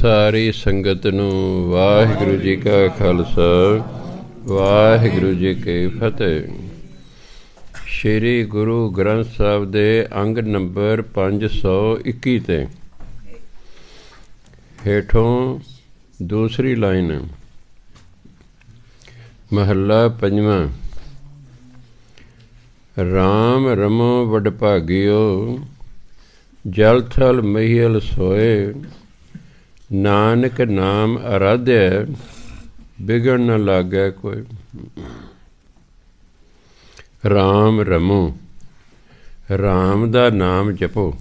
ਸਾਰੀ ਸੰਗਤ ਨੂੰ ਵਾਹਿਗੁਰੂ ਜੀ ਕਾ ਖਾਲਸਾ ਵਾਹਿਗੁਰੂ ਜੀ ਕੀ ਫਤਿਹ ਸ਼੍ਰੀ ਗੁਰੂ ਗ੍ਰੰਥ ਸਾਹਿਬ ਦੇ ਅੰਗ ਨੰਬਰ 521 ਤੇ ਹੇਠੋਂ ਦੂਸਰੀ ਲਾਈਨ ਮਹੱਲਾ ਪੰਜਵਾਂ RAM ਰਮੋ ਵਡਭਾਗਿਓ ਜਲ ਥਲ ਮਹੀਲ ਸੋਏ ਨਾਨਕ ਨਾਮ ਅਰਾਧਿਆ ਬਿਗੜ ਨਾ ਲਾਗੈ ਕੋਈ RAM ਰਮੋ RAM ਦਾ ਨਾਮ ਜਪੋ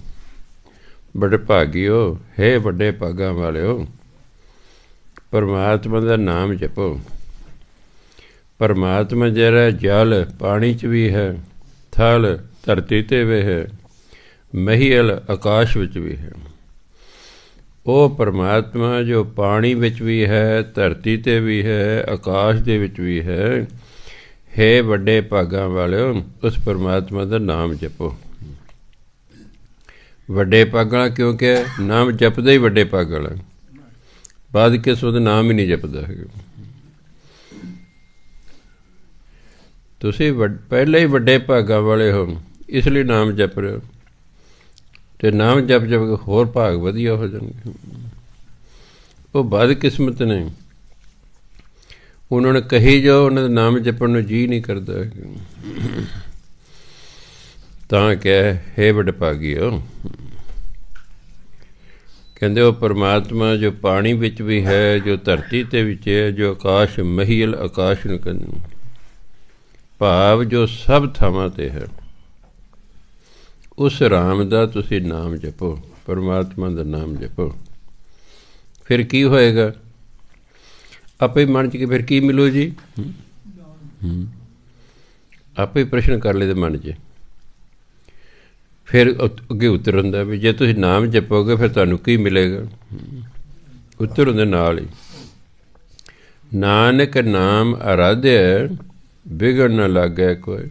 ਬੜੇ ਭਾਗਿਓ ਹੈ ਵੱਡੇ ਪਾਗਾ ਵਾਲਿਓ ਪਰਮਾਤਮਾ ਦਾ ਨਾਮ ਜਪੋ ਪਰਮਾਤਮਾ ਜਿਹੜਾ ਜਲ ਪਾਣੀ 'ਚ ਵੀ ਹੈ ਥਲ ਧਰਤੀ ਤੇ ਵੀ ਹੈ ਮਹੀਲ ਆਕਾਸ਼ ਵਿੱਚ ਵੀ ਹੈ ਉਹ ਪਰਮਾਤਮਾ ਜੋ ਪਾਣੀ ਵਿੱਚ ਵੀ ਹੈ ਧਰਤੀ ਤੇ ਵੀ ਹੈ ਆਕਾਸ਼ ਦੇ ਵਿੱਚ ਵੀ ਹੈ हे ਵੱਡੇ ਭਾਗਾਂ ਵਾਲਿਓ ਉਸ ਪਰਮਾਤਮਾ ਦਾ ਨਾਮ ਜਪੋ ਵੱਡੇ ਪਾਗਲਾ ਕਿਉਂਕਿ ਨਾਮ ਜਪਦੇ ਹੀ ਵੱਡੇ ਭਾਗਾਂ ਬਾਦ ਕਿਸ ਉਹਦਾ ਨਾਮ ਹੀ ਨਹੀਂ ਜਪਦਾ ਹੈ ਤੁਸੀਂ ਪਹਿਲੇ ਹੀ ਵੱਡੇ ਭਾਗਾਂ ਵਾਲੇ ਹੋ ਇਸ ਲਈ ਨਾਮ ਜਪ ਰਹੇ ਹੋ ਤੇ ਨਾਮ ਜਪ ਜਪ ਕੇ ਹੋਰ ਭਾਗ ਵਧੀਆ ਹੋ ਜਾਣਗੇ ਉਹ ਬਾਦ ਕਿਸਮਤ ਨੇ ਉਹਨਾਂ ਨੇ ਕਹੀ ਜੋ ਉਹਨਾਂ ਦੇ ਨਾਮ ਜਪਣ ਨੂੰ ਜੀ ਨਹੀਂ ਕਰਦਾ ਤਾਂ ਕਿ ਹੈ ਬੜ ਭਾਗੀਓ ਕਹਿੰਦੇ ਉਹ ਪਰਮਾਤਮਾ ਜੋ ਪਾਣੀ ਵਿੱਚ ਵੀ ਹੈ ਜੋ ਧਰਤੀ ਤੇ ਵਿੱਚ ਹੈ ਜੋ ਆਕਾਸ਼ ਮਹੀਲ ਆਕਾਸ਼ ਨੂੰ ਕਹਿੰਦੇ ਭਾਵ ਜੋ ਸਭ ਥਾਵਾਂ ਤੇ ਹੈ ਉਸ ਰਾਮ ਦਾ ਤੁਸੀਂ ਨਾਮ ਜਪੋ ਪਰਮਾਤਮਾ ਦਾ ਨਾਮ ਜਪੋ ਫਿਰ ਕੀ ਹੋਏਗਾ ਆਪੇ ਮਨ ਚ ਕਿ ਫਿਰ ਕੀ ਮਿਲੋ ਜੀ ਆਪੇ ਪ੍ਰਸ਼ਨ ਕਰ ਲਏ ਤੇ ਮਨ ਚ ਫਿਰ ਅੱਗੇ ਉੱਤਰ ਹੁੰਦਾ ਵੀ ਜੇ ਤੁਸੀਂ ਨਾਮ ਜਪੋਗੇ ਫਿਰ ਤੁਹਾਨੂੰ ਕੀ ਮਿਲੇਗਾ ਉੱਤਰ ਉਹਦੇ ਨਾਲ ਹੀ ਨਾਨਕ ਨਾਮ ਅਰਾਧਿਆ ਬਿਗੜ ਨਾ ਲੱਗੇ ਕੋਈ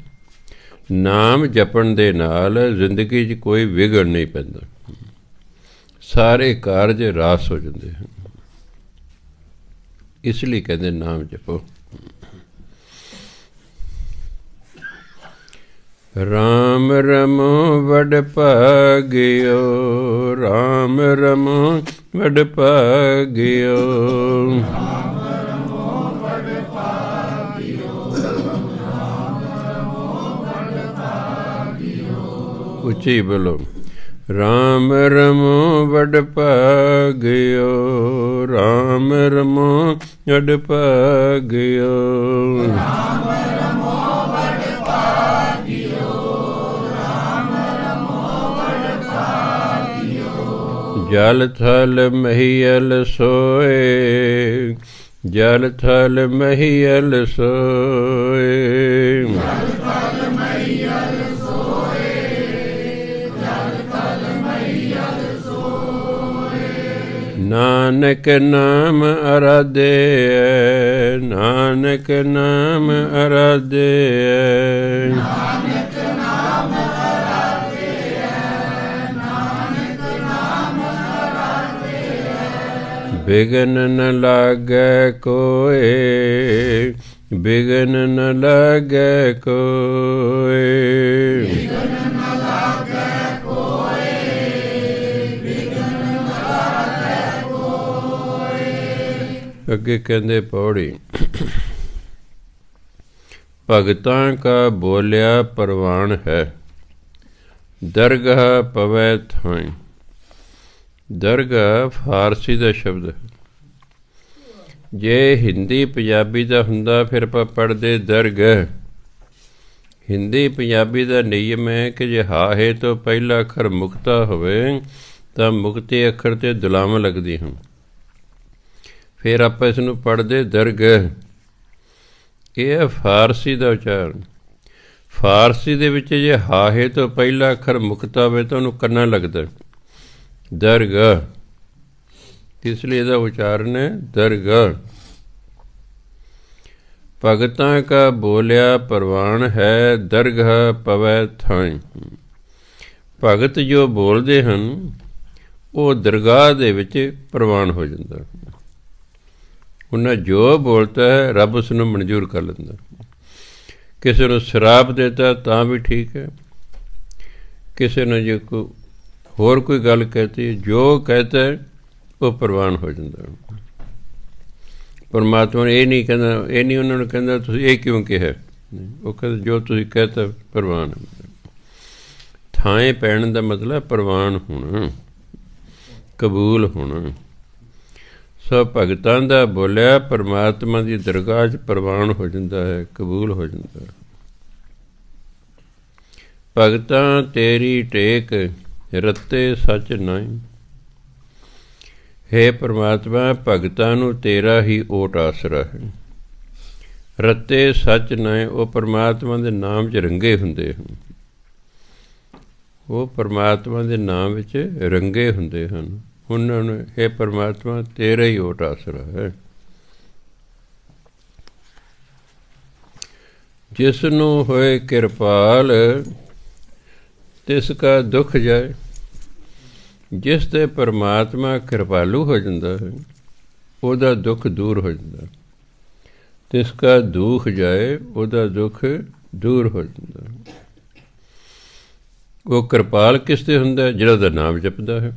ਨਾਮ ਜਪਣ ਦੇ ਨਾਲ ਜ਼ਿੰਦਗੀ 'ਚ ਕੋਈ ਵਿਗੜ ਨਹੀਂ ਪੈਂਦਾ ਸਾਰੇ ਕਾਰਜ ਰਾਸ ਹੋ ਜਾਂਦੇ ਹਨ ਇਸ ਲਈ ਕਹਿੰਦੇ ਨਾਮ ਜਪੋ ਰਾਮ ਰਮ ਵਡ ਭਾਗਿਓ ਰਾਮ ਰਮ ਵਡ ਭਾਗਿਓ ਉੱਚੀ ਬੋਲੋ ਰਾਮ ਰਮੋ ਵਡ ਭਾਗਿਓ ਰਾਮ ਰਮੋ ਵਡ ਭਾਗਿਓ ਰਾਮ ਰਮੋ ਵਡ ਭਾਗਿਓ ਰਾਮ ਰਮੋ ਵਡ ਭਾਗਿਓ ਜਲ ਥਲ ਮਹੀਲ ਸੋਏ ਜਲ ਥਲ ਮਹੀਲ ਸੋਏ ਜਲ ਥਲ ਨਾਨਕ ਨਾਮ ਅਰਾਧੇ ਨਾਨਕ ਨਾਮ ਅਰਾਧੇ ਨਾਨਕ ਨਾਮ ਅਰਾਧੇ ਨਾਨਕ ਨਾਮ ਅਰਾਧੇ ਬਿਗਨ ਨ ਲਾਗੇ ਕੋਏ ਬਿਗਨ ਨ ਲਾਗੇ ਕੋਏ ਅੱਗੇ ਕਹਿੰਦੇ ਪੌੜੀ ਭਗਤਾਂ ਕਾ ਬੋਲਿਆ ਪਰਵਾਨ ਹੈ ਦਰਗਾ ਪਵੈ ਥਾਈ ਦਰਗਾ ਫਾਰਸੀ ਦਾ ਸ਼ਬਦ ਹੈ ਜੇ ਹਿੰਦੀ ਪੰਜਾਬੀ ਦਾ ਹੁੰਦਾ ਫਿਰ ਆਪਾਂ ਪੜਦੇ ਦਰਗਹ ਹਿੰਦੀ ਪੰਜਾਬੀ ਦਾ ਨਿਯਮ ਹੈ ਕਿ ਜੇ ਹਾ ਹੈ ਤੋਂ ਪਹਿਲਾ ਅੱਖਰ ਮੁਕਤਾ ਹੋਵੇ ਤਾਂ ਮੁਕਤੇ ਅੱਖਰ ਤੇ ਦੁਲਾਮ ਲੱਗਦੀ ਹੁੰਦੀ ਫਿਰ ਆਪਾਂ ਇਸ ਨੂੰ ਪੜਦੇ ਦਰਗ ਇਹ ਹੈ ਫਾਰਸੀ ਦਾ ਉਚਾਰਨ ਫਾਰਸੀ ਦੇ ਵਿੱਚ ਜੇ ਹਾਹੇ ਤੋਂ ਪਹਿਲਾ ਅੱਖਰ ਮੁਕਤਾ ਹੋਵੇ ਤਾਂ ਉਹਨੂੰ ਕੰਨਾ ਲੱਗਦਾ ਦਰਗ ਇਸ ਲਈ ਇਹਦਾ ਉਚਾਰਨ ਹੈ ਦਰਗ ਭਗਤਾਂ ਕਾ ਬੋਲਿਆ ਪ੍ਰਵਾਨ ਹੈ ਦਰਗਹ ਪਵੈ ਥਾਈ ਭਗਤ ਜੋ ਬੋਲਦੇ ਹਨ ਉਹ ਦਰਗਾਹ ਦੇ ਵਿੱਚ ਪ੍ਰਵਾਨ ਹੋ ਜਾਂਦਾ ਹੈ ਉਹਨਾਂ ਜੋ ਬੋਲਤਾ ਹੈ ਰੱਬ ਉਸ ਨੂੰ ਮਨਜ਼ੂਰ ਕਰ ਲੈਂਦਾ ਕਿਸੇ ਨੂੰ ਸ਼ਰਾਪ ਦੇਤਾ ਤਾਂ ਵੀ ਠੀਕ ਹੈ ਕਿਸੇ ਨੂੰ ਜੇ ਕੋ ਹੋਰ ਕੋਈ ਗੱਲ ਕਹਤੀ ਜੋ ਕਹਤਾ ਉਹ ਪ੍ਰਵਾਨ ਹੋ ਜਾਂਦਾ ਪਰਮਾਤਮਾ ਇਹ ਨਹੀਂ ਕਹਿੰਦਾ ਇਹ ਨਹੀਂ ਉਹਨਾਂ ਨੂੰ ਕਹਿੰਦਾ ਤੁਸੀਂ ਇਹ ਕਿਉਂ ਕਿਹਾ ਉਹ ਕਹਿੰਦਾ ਜੋ ਤੁਸੀਂ ਕਹਤਾ ਪ੍ਰਵਾਨ ਥਾਂ ਪੈਣ ਦਾ ਮਤਲਬ ਪ੍ਰਵਾਨ ਹੋਣਾ ਕਬੂਲ ਹੋਣਾ ਸਭ ਭਗਤਾਂ ਦਾ ਬੋਲਿਆ ਪਰਮਾਤਮਾ ਦੀ ਦਰਗਾਹ 'ਚ ਪ੍ਰਵਾਨ ਹੋ ਜਾਂਦਾ ਹੈ ਕਬੂਲ ਹੋ ਜਾਂਦਾ ਹੈ ਭਗਤਾਂ ਤੇਰੀ ਟੇਕ ਰਤੇ ਸੱਚ ਨਹੀਂ ਹੈ ਪ੍ਰਮਾਤਮਾ ਭਗਤਾਂ ਨੂੰ ਤੇਰਾ ਹੀ ਓਟ ਆਸਰਾ ਹੈ ਰਤੇ ਸੱਚ ਨਹੀਂ ਉਹ ਪ੍ਰਮਾਤਮਾ ਦੇ ਨਾਮ 'ਚ ਰੰਗੇ ਹੁੰਦੇ ਹਨ ਉਹ ਪ੍ਰਮਾਤਮਾ ਦੇ ਨਾਮ ਵਿੱਚ ਰੰਗੇ ਹੁੰਦੇ ਹਨ ਉਹਨਾਂ ਨੂੰ ਇਹ ਪਰਮਾਤਮਾ ਤੇਰਾ ਹੀ ਹੋਟ ਆਸਰਾ ਹੈ ਜਿਸ ਨੂੰ ਹੋਏ ਕਿਰਪਾਲ ਤਿਸ ਕਾ ਦੁੱਖ ਜਾਏ ਜਿਸ ਤੇ ਪਰਮਾਤਮਾ ਕਿਰਪਾਲੂ ਹੋ ਜਾਂਦਾ ਹੈ ਉਹਦਾ ਦੁੱਖ ਦੂਰ ਹੋ ਜਾਂਦਾ ਤਿਸ ਕਾ ਦੁੱਖ ਜਾਏ ਉਹਦਾ ਦੁੱਖ ਦੂਰ ਹੋ ਜਾਂਦਾ ਉਹ ਕਿਰਪਾਲ ਕਿਸ ਤੇ ਹੁੰਦਾ ਜਿਹੜਾ ਦਾ ਨਾਮ ਜਪਦਾ ਹੈ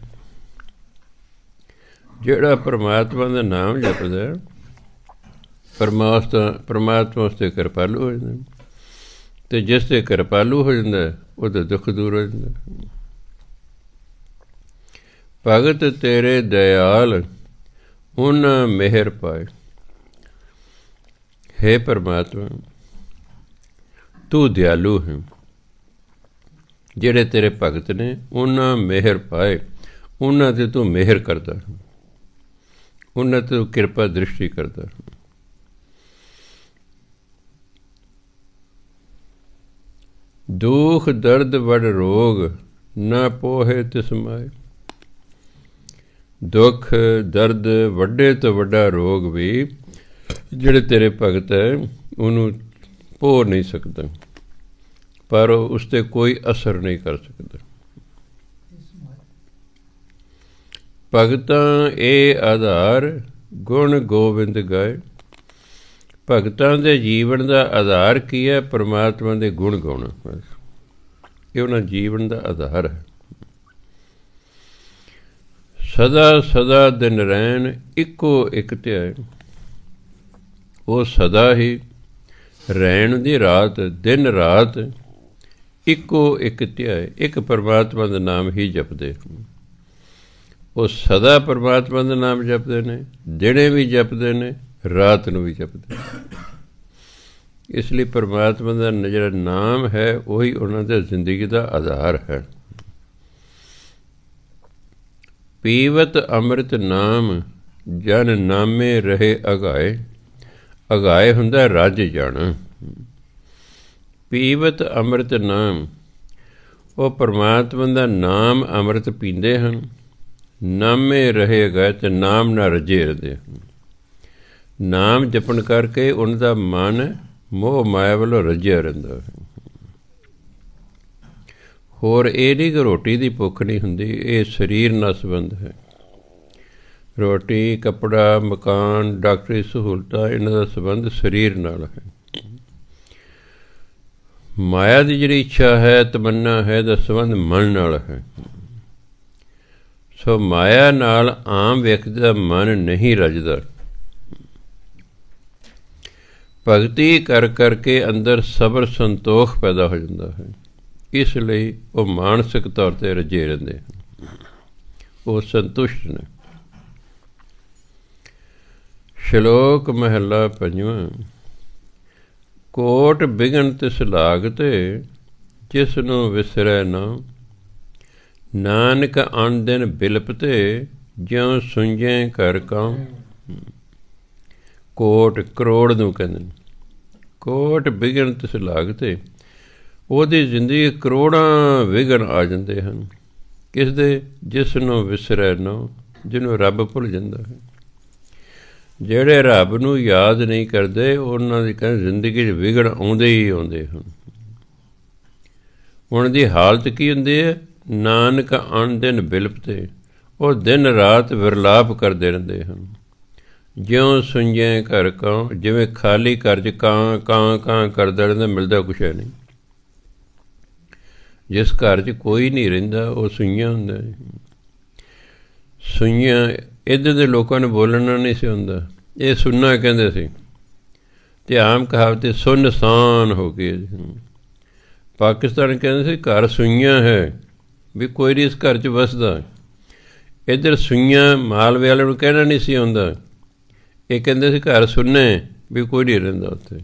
ਜਿਹੜਾ ਪਰਮਾਤਮਾ ਦਾ ਨਾਮ ਜਪਦਾ ਹੈ ਪਰਮਾਤਮਾ ਪਰਮਾਤਮਾ ਉਸ ਤੇ ਕਿਰਪਾਲੂ ਹੋ ਜਾਂਦਾ ਤੇ ਜਿਸ ਤੇ ਕਿਰਪਾਲੂ ਹੋ ਜਾਂਦਾ ਉਹਦਾ ਦੁੱਖ ਦੂਰ ਹੋ ਜਾਂਦਾ ਭਗਤ ਤੇਰੇ ਦਇਆਲ ਹੁਣ ਮਿਹਰ ਪਾਏ ਹੈ ਪਰਮਾਤਮਾ ਤੂੰ ਦਿਆਲੂ ਹੈ ਜਿਹੜੇ ਤੇਰੇ ਭਗਤ ਨੇ ਉਹਨਾਂ ਮਿਹਰ ਪਾਏ ਉਹਨਾਂ ਤੇ ਤੂੰ ਮਿਹਰ ਕਰਦਾ ਹੈ ਉਹਨਾਂ ਤੇ ਕਿਰਪਾ ਦ੍ਰਿਸ਼ਟੀ ਕਰਦਾ ਦੁਖ ਦਰਦ ਵੜ ਰੋਗ ਨਾ ਪੋਹੇ ਤਿਸ ਮਾਏ ਦੁਖ ਦਰਦ ਵੱਡੇ ਤੋਂ ਵੱਡਾ ਰੋਗ ਵੀ ਜਿਹੜੇ ਤੇਰੇ ਭਗਤ ਹੈ ਉਹਨੂੰ ਪੋਹ ਨਹੀਂ ਸਕਦਾ ਪਰ ਉਸ ਤੇ ਕੋਈ ਅਸਰ ਨਹੀਂ ਕਰ ਸਕਦਾ ਭਗਤਾਂ ਇਹ ਆਧਾਰ ਗੁਣ ਗੋਬਿੰਦ ਗਾਏ ਭਗਤਾਂ ਦੇ ਜੀਵਨ ਦਾ ਆਧਾਰ ਕੀ ਹੈ ਪ੍ਰਮਾਤਮਾ ਦੇ ਗੁਣ ਗਾਉਣਾ ਇਹ ਉਹਨਾਂ ਜੀਵਨ ਦਾ ਆਧਾਰ ਹੈ ਸਦਾ ਸਦਾ ਦਿਨ ਰਹਿਣ ਇੱਕੋ ਇੱਕ ਧਿਆਇ ਉਹ ਸਦਾ ਹੀ ਰਹਿਣ ਦੀ ਰਾਤ ਦਿਨ ਰਾਤ ਇੱਕੋ ਇੱਕ ਧਿਆਇ ਇੱਕ ਪਰਮਾਤਮਾ ਦਾ ਨਾਮ ਹੀ ਜਪਦੇ ਉਹ ਸਦਾ ਪਰਮਾਤਮਾ ਦਾ ਨਾਮ ਜਪਦੇ ਨੇ ਦਿਨੇ ਵੀ ਜਪਦੇ ਨੇ ਰਾਤ ਨੂੰ ਵੀ ਜਪਦੇ ਇਸ ਲਈ ਪਰਮਾਤਮਾ ਦਾ ਜਿਹੜਾ ਨਾਮ ਹੈ ਉਹੀ ਉਹਨਾਂ ਦੇ ਜ਼ਿੰਦਗੀ ਦਾ ਆਧਾਰ ਹੈ ਪੀਵਤ ਅੰਮ੍ਰਿਤ ਨਾਮ ਜਨ ਨਾਮੇ ਰਹੇ ਅਗਾਏ ਅਗਾਏ ਹੁੰਦਾ ਰਾਜ ਜਾਣਾ ਪੀਵਤ ਅੰਮ੍ਰਿਤ ਨਾਮ ਉਹ ਪਰਮਾਤਮਾ ਦਾ ਨਾਮ ਅੰਮ੍ਰਿਤ ਪੀਂਦੇ ਹਨ ਨਾਮੇ ਰਹੇਗਾ ਤੇ ਨਾਮ ਨਾਲ ਰਜੇ ਰਹਦੇ ਨਾਮ ਜਪਣ ਕਰਕੇ ਉਹਨਾਂ ਦਾ ਮਨ ਮੋਹ ਮਾਇਆ ਵੱਲੋਂ ਰਜਿਆ ਰਹਿੰਦਾ ਹੋਰ ਇਹ ਨਹੀਂ ਕਿ ਰੋਟੀ ਦੀ ਭੁੱਖ ਨਹੀਂ ਹੁੰਦੀ ਇਹ ਸਰੀਰ ਨਾਲ ਸੰਬੰਧ ਹੈ ਰੋਟੀ ਕਪੜਾ ਮਕਾਨ ਡਾਕਟਰੀ ਸਹੂਲਤਾਂ ਇਹਨਾਂ ਦਾ ਸੰਬੰਧ ਸਰੀਰ ਨਾਲ ਹੈ ਮਾਇਆ ਦੀ ਜਿਹੜੀ ਇੱਛਾ ਹੈ ਤਮੰਨਾ ਹੈ ਦਾ ਸੰਬੰਧ ਮਨ ਨਾਲ ਹੈ ਸੋ ਮਾਇਆ ਨਾਲ ਆਮ ਵਿਅਕਤੀ ਦਾ ਮਨ ਨਹੀਂ ਰਜਦਾ ਭਗਤੀ ਕਰ ਕਰਕੇ ਅੰਦਰ ਸਬਰ ਸੰਤੋਖ ਪੈਦਾ ਹੋ ਜਾਂਦਾ ਹੈ ਇਸ ਲਈ ਉਹ ਮਾਨਸਿਕ ਤੌਰ ਤੇ ਰਜੇ ਰਹਿੰਦੇ ਉਹ ਸੰਤੁਸ਼ਟ ਨੇ ਸ਼ਲੋਕ ਮਹਲਾ ਪੰਜਵਾਂ ਕੋਟ ਬਿਗਨ ਤਿਸ ਲਾਗਤੇ ਜਿਸ ਨੂੰ ਵਿਸਰੈ ਨਾ ਨਾਨਕ ਦਿਨ ਬਿਲਪਤੇ ਜਿਉ ਸੁੰਝੇ ਕਰ ਕਾ ਕੋਟ ਕਰੋੜ ਨੂੰ ਕਹਿੰਦੇ ਨੇ ਕੋਟ ਵਿਗਣ ਤਿਸ ਲਾਗਤੇ ਉਹਦੀ ਜ਼ਿੰਦਗੀ ਕਰੋੜਾਂ ਵਿਗਣ ਆ ਜਾਂਦੇ ਹਨ ਕਿਸ ਦੇ ਜਿਸ ਨੂੰ ਵਿਸਰੈ ਨਾ ਜਿਹਨੂੰ ਰੱਬ ਭੁੱਲ ਜਾਂਦਾ ਹੈ ਜਿਹੜੇ ਰੱਬ ਨੂੰ ਯਾਦ ਨਹੀਂ ਕਰਦੇ ਉਹਨਾਂ ਦੀ ਕਹਿੰਦੇ ਜ਼ਿੰਦਗੀ 'ਚ ਵਿਗੜ ਆਉਂਦੇ ਹੀ ਆਉਂਦੇ ਹਨ ਉਹਨਾਂ ਦੀ ਹਾਲਤ ਕੀ ਹੁੰਦੀ ਹੈ ਨਾਨਕ ਅਣ ਦਿਨ ਬਿਲਪਤੇ ਉਹ ਦਿਨ ਰਾਤ ਵਿਰਲਾਪ ਕਰਦੇ ਰਹਿੰਦੇ ਹਨ ਜਿਉਂ ਸੁਣਜੇ ਘਰ ਕਾ ਜਿਵੇਂ ਖਾਲੀ ਕਰਜ ਕਾਂ ਕਾਂ ਕਾਂ ਕਰਦੜ ਨੇ ਮਿਲਦਾ ਕੁਛ ਹੈ ਨਹੀਂ ਜਿਸ ਘਰ 'ਚ ਕੋਈ ਨਹੀਂ ਰਹਿੰਦਾ ਉਹ ਸੁਈਆਂ ਹੁੰਦਾ ਸੁਈਆਂ ਇਧਰ ਦੇ ਲੋਕਾਂ ਨੇ ਬੋਲਣਾ ਨਹੀਂ ਸੀ ਹੁੰਦਾ ਇਹ ਸੁਣਨਾ ਕਹਿੰਦੇ ਸੀ ਤੇ ਆਮ ਕਹਾਵਤੇ ਸੁਨਸਾਨ ਹੋ ਗਏ ਪਾਕਿਸਤਾਨ ਕਹਿੰਦੇ ਸੀ ਘਰ ਸੁਈਆਂ ਹੈ ਵੀ ਕੋਈ ਨਹੀਂ ਇਸ ਘਰ 'ਚ ਵਸਦਾ ਇੱਧਰ ਸੁਈਆਂ ਮਾਲਵੇ ਵਾਲਿਆਂ ਨੂੰ ਕਹਿਣਾ ਨਹੀਂ ਸੀ ਹੁੰਦਾ ਇਹ ਕਹਿੰਦੇ ਸੀ ਘਰ ਸੁਣਨੇ ਵੀ ਕੋਈ ਨਹੀਂ ਰਹਿੰਦਾ ਉੱਥੇ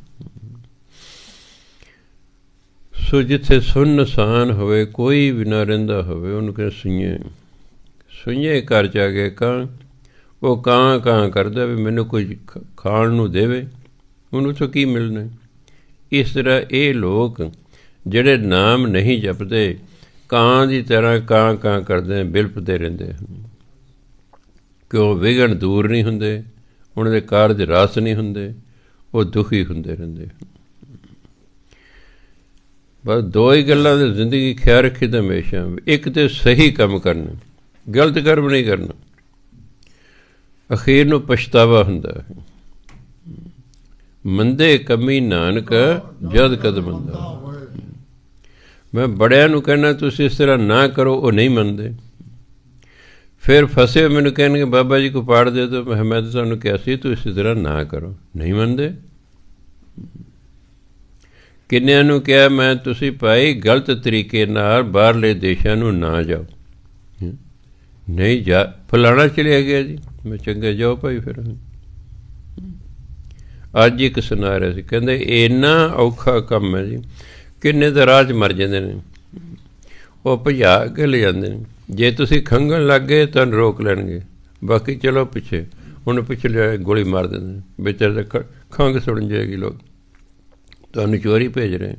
ਸੋ ਜਿੱਥੇ ਸਾਨ ਹੋਵੇ ਕੋਈ ਵੀ ਨਾ ਰਹਿੰਦਾ ਹੋਵੇ ਉਹਨੂੰ ਕਹਿੰਦੇ ਸੁਈਆਂ ਸੁਈਆਂ ਘਰ ਚ ਆ ਗਏ ਕਾਂ ਉਹ ਕਾਂ ਕਾਂ ਕਰਦਾ ਵੀ ਮੈਨੂੰ ਕੁਝ ਖਾਣ ਨੂੰ ਦੇਵੇ ਉਹਨੂੰ ਤੋਂ ਕੀ ਮਿਲਣਾ ਇਸ ਤਰ੍ਹਾਂ ਇਹ ਲੋਕ ਜਿਹੜੇ ਨਾਮ ਨਹੀਂ ਜਪਦੇ ਕਾਂ ਦੀ ਤਰ੍ਹਾਂ ਕਾਂ ਕਾਂ ਕਰਦੇ ਬਿਲਪਦੇ ਰਹਿੰਦੇ ਕਿਉਂ ਵਿਗਣ ਦੂਰ ਨਹੀਂ ਹੁੰਦੇ ਉਹਨਾਂ ਦੇ ਕਾਰਜ ਰਾਸ ਨਹੀਂ ਹੁੰਦੇ ਉਹ ਦੁਖੀ ਹੁੰਦੇ ਰਹਿੰਦੇ ਬਸ ਦੋ ਹੀ ਗੱਲਾਂ ਦੀ ਜ਼ਿੰਦਗੀ ਖਿਆਲ ਰੱਖੀ ਤਾਂ ਹਮੇਸ਼ਾ ਇੱਕ ਤੇ ਸਹੀ ਕੰਮ ਕਰਨਾ ਗਲਤ ਕਰਮ ਨਹੀਂ ਕਰਨਾ ਅਖੀਰ ਨੂੰ ਪਛਤਾਵਾ ਹੁੰਦਾ ਮੰਦੇ ਕਮੀ ਨਾਨਕ ਜਦ ਕਦਮ ਹੁੰਦਾ ਮੈਂ ਬੜਿਆਂ ਨੂੰ ਕਹਿੰਦਾ ਤੁਸੀਂ ਇਸ ਤਰ੍ਹਾਂ ਨਾ ਕਰੋ ਉਹ ਨਹੀਂ ਮੰਨਦੇ ਫਿਰ ਫਸੇ ਮੈਨੂੰ ਕਹਿਣਗੇ ਬਾਬਾ ਜੀ ਕੋ ਪਾੜ ਦੇ ਦੋ ਮੈਂ ਮੈਂ ਤੁਹਾਨੂੰ ਕਿਹਾ ਸੀ ਤੂੰ ਇਸ ਤਰ੍ਹਾਂ ਨਾ ਕਰੋ ਨਹੀਂ ਮੰਨਦੇ ਕਿੰਨਿਆਂ ਨੂੰ ਕਿਹਾ ਮੈਂ ਤੁਸੀਂ ਭਾਈ ਗਲਤ ਤਰੀਕੇ ਨਾਲ ਬਾਹਰਲੇ ਦੇਸ਼ਾਂ ਨੂੰ ਨਾ ਜਾਓ ਨਹੀਂ ਜਾ ਫਲਾਣਾ ਚਲੇ ਗਿਆ ਜੀ ਮੈਂ ਚੰਗੇ ਜਾਓ ਭਾਈ ਫਿਰ ਅੱਜ ਇੱਕ ਸੁਣਾ ਰਿਹਾ ਸੀ ਕਹਿੰਦੇ ਇੰਨਾ ਔਖਾ ਕੰਮ ਹੈ ਜੀ ਕਿੰਨੇ ਦੇ ਰਾਜ ਮਰ ਜਾਂਦੇ ਨੇ ਉਹ ਭਜਾ ਕੇ ਲੈ ਜਾਂਦੇ ਨੇ ਜੇ ਤੁਸੀਂ ਖੰਗਣ ਲੱਗ ਗਏ ਤਾਂ ਰੋਕ ਲੈਣਗੇ ਬਾਕੀ ਚਲੋ ਪਿੱਛੇ ਹੁਣ ਪਿਛਲੇ ਗੋਲੀ ਮਾਰ ਦਿੰਦੇ ਨੇ ਵਿਚਾਰੇ ਖੰਗ ਸੁਣ ਜਾਏਗੀ ਲੋਕ ਤੁਹਾਨੂੰ ਚੋਰੀ ਭੇਜ ਰਹੇ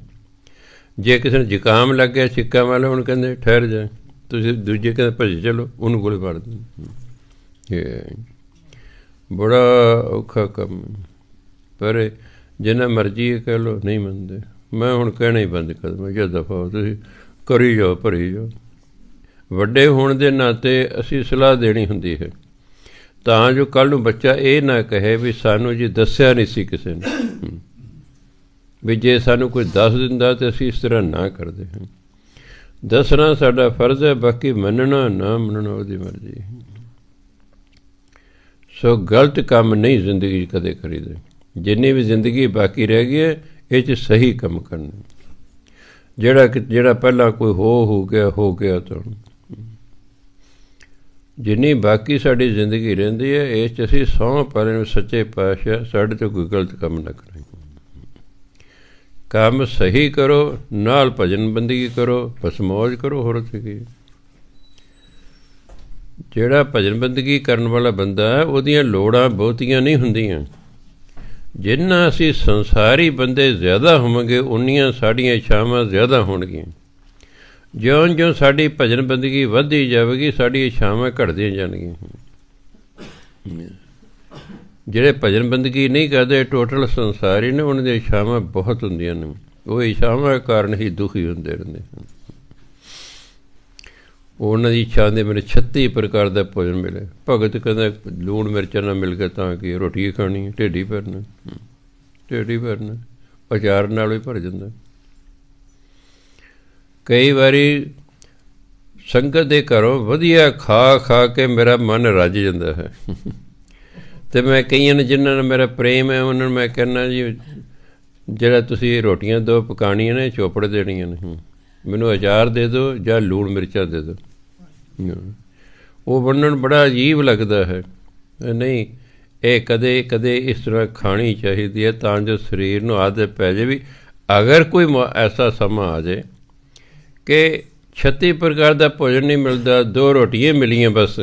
ਜੇ ਕਿਸੇ ਨੂੰ ਜ਼ੁਕਾਮ ਲੱਗ ਗਿਆ ਛਿੱਕਾ ਵਾਲਾ ਉਹਨੂੰ ਕਹਿੰਦੇ ਠਹਿਰ ਜਾ ਤੁਸੀਂ ਦੂਜੇ ਕਹਿੰਦੇ ਭੱਜ ਚਲੋ ਉਹਨੂੰ ਗੋਲੀ ਮਾਰ ਦਿੰਦੇ ਇਹ ਬੜਾ ਔਖਾ ਕੰਮ ਪਰ ਜਿੰਨਾ ਮਰਜ਼ੀ ਕਹ ਲੋ ਨਹੀਂ ਮੰਨਦੇ ਮੈਂ ਹੁਣ ਕਹਿਣਾ ਹੀ ਬੰਦ ਕਰ ਮੈਂ ਕਿਹਾ ਦਫਾ ਹੋ ਤੁਸੀਂ ਕਰੀ ਜਾਓ ਭਰੀ ਜਾਓ ਵੱਡੇ ਹੋਣ ਦੇ ਨਾਤੇ ਅਸੀਂ ਸਲਾਹ ਦੇਣੀ ਹੁੰਦੀ ਹੈ ਤਾਂ ਜੋ ਕੱਲ ਨੂੰ ਬੱਚਾ ਇਹ ਨਾ ਕਹੇ ਵੀ ਸਾਨੂੰ ਜੀ ਦੱਸਿਆ ਨਹੀਂ ਸੀ ਕਿਸੇ ਨੇ ਵੀ ਜੇ ਸਾਨੂੰ ਕੋਈ ਦੱਸ ਦਿੰਦਾ ਤੇ ਅਸੀਂ ਇਸ ਤਰ੍ਹਾਂ ਨਾ ਕਰਦੇ ਹਾਂ ਦੱਸਣਾ ਸਾਡਾ ਫਰਜ਼ ਹੈ ਬਾਕੀ ਮੰਨਣਾ ਨਾ ਮੰਨਣਾ ਉਹਦੀ ਮਰਜ਼ੀ ਹੈ ਸੋ ਗਲਤ ਕੰਮ ਨਹੀਂ ਜ਼ਿੰਦਗੀ ਕਦੇ ਕਰੀਦੇ ਜਿੰਨੀ ਵੀ ਜ਼ਿੰਦਗੀ ਬਾਕੀ ਰਹਿ ਗਈ ਹੈ ਇਹ ਚ ਸਹੀ ਕੰਮ ਕਰਨ ਜਿਹੜਾ ਜਿਹੜਾ ਪਹਿਲਾਂ ਕੋਈ ਹੋ ਹੋ ਗਿਆ ਹੋ ਗਿਆ ਤਾਂ ਜਿੰਨੀ ਬਾਕੀ ਸਾਡੀ ਜ਼ਿੰਦਗੀ ਰਹਿੰਦੀ ਹੈ ਇਸ ਚ ਅਸੀਂ ਸੌ ਪਰੇ ਸੱਚੇ ਪਾਤਸ਼ਾਹ ਸਾਡੇ ਤੋਂ ਕੋਈ ਗਲਤ ਕੰਮ ਨਾ ਕਰੇ ਕੰਮ ਸਹੀ ਕਰੋ ਨਾਲ ਭਜਨ ਬੰਦਗੀ ਕਰੋ ਬਸ ਕਰੋ ਹੋਰ ਕੀ ਜਿਹੜਾ ਭਜਨ ਬੰਦਗੀ ਕਰਨ ਵਾਲਾ ਬੰਦਾ ਹੈ ਉਹਦੀਆਂ ਲੋੜਾਂ ਬਹੁਤੀਆਂ ਨਹੀਂ ਹੁੰਦੀਆਂ ਜਿੰਨਾ ਅਸੀਂ ਸੰਸਾਰੀ ਬੰਦੇ ਜ਼ਿਆਦਾ ਹੋਵਾਂਗੇ ਉਨੀਆਂ ਸਾਡੀਆਂ ਇਛਾਵਾਂ ਜ਼ਿਆਦਾ ਹੋਣਗੀਆਂ ਜਿਉਂ-ਜਿਉਂ ਸਾਡੀ ਭਜਨ ਬੰਦਗੀ ਵਧਦੀ ਜਾਵੇਗੀ ਸਾਡੀ ਇਛਾਵਾਂ ਘਟਦੀਆਂ ਜਾਣਗੀਆਂ ਜਿਹੜੇ ਭਜਨ ਬੰਦਗੀ ਨਹੀਂ ਕਰਦੇ ਟੋਟਲ ਸੰਸਾਰੀ ਨੇ ਉਹਨਾਂ ਦੀਆਂ ਇਛਾਵਾਂ ਬਹੁਤ ਹੁੰਦੀਆਂ ਨੇ ਉਹ ਇਛਾਵਾਂ ਕਾਰਨ ਹੀ ਦੁਖੀ ਹੁੰਦੇ ਰਹਿੰਦੇ ਹਨ ਉਹਨਾਂ ਦੀ ਇੱਛਾ ਦੇ ਮੈਨੂੰ 36 ਪ੍ਰਕਾਰ ਦਾ ਭੋਜਨ ਮਿਲੇ ਭਗਤ ਕਹਿੰਦਾ ਲੂਣ ਮਿਰਚਾਂ ਨਾਲ ਮਿਲ ਕੇ ਤਾਂ ਕਿ ਰੋਟੀ ਖਾਣੀ ਢੇਡੀ ਭਰਨਾ ਢੇਡੀ ਭਰਨਾ ਅਚਾਰ ਨਾਲ ਵੀ ਭਰ ਜਾਂਦਾ ਕਈ ਵਾਰੀ ਸੰਗਤ ਦੇ ਘਰੋਂ ਵਧੀਆ ਖਾ ਖਾ ਕੇ ਮੇਰਾ ਮਨ ਰੱਜ ਜਾਂਦਾ ਹੈ ਤੇ ਮੈਂ ਕਈਆਂ ਨੇ ਜਿਨ੍ਹਾਂ ਨਾਲ ਮੇਰਾ ਪ੍ਰੇਮ ਹੈ ਉਹਨਾਂ ਨੂੰ ਮੈਂ ਕਹਿੰਦਾ ਜੀ ਜਿਹੜਾ ਤੁਸੀਂ ਰੋਟੀਆਂ ਦੋ ਪਕਾਣੀਆਂ ਨੇ ਚੋਪੜ ਦੇਣੀਆਂ ਨੇ ਮੈਨੂੰ ਅਚਾਰ ਦੇ ਦਿਓ ਜਾਂ ਲੂਣ ਮਿਰਚਾਂ ਦੇ ਦਿਓ ਉਹ ਵੰਡਣ ਬੜਾ ਅਜੀਬ ਲੱਗਦਾ ਹੈ ਨਹੀਂ ਇਹ ਕਦੇ ਕਦੇ ਇਸ ਤਰ੍ਹਾਂ ਖਾਣੀ ਚਾਹੀਦੀ ਹੈ ਤਾਂ ਜੋ ਸਰੀਰ ਨੂੰ ਆਦਤ ਪੈ ਜੇ ਵੀ ਅਗਰ ਕੋਈ ਐਸਾ ਸਮਾਂ ਆ ਜਾਏ ਕਿ 36 ਪ੍ਰਕਾਰ ਦਾ ਭੋਜਨ ਨਹੀਂ ਮਿਲਦਾ ਦੋ ਰੋਟੀਆਂ ਮਿਲੀਆਂ ਬਸ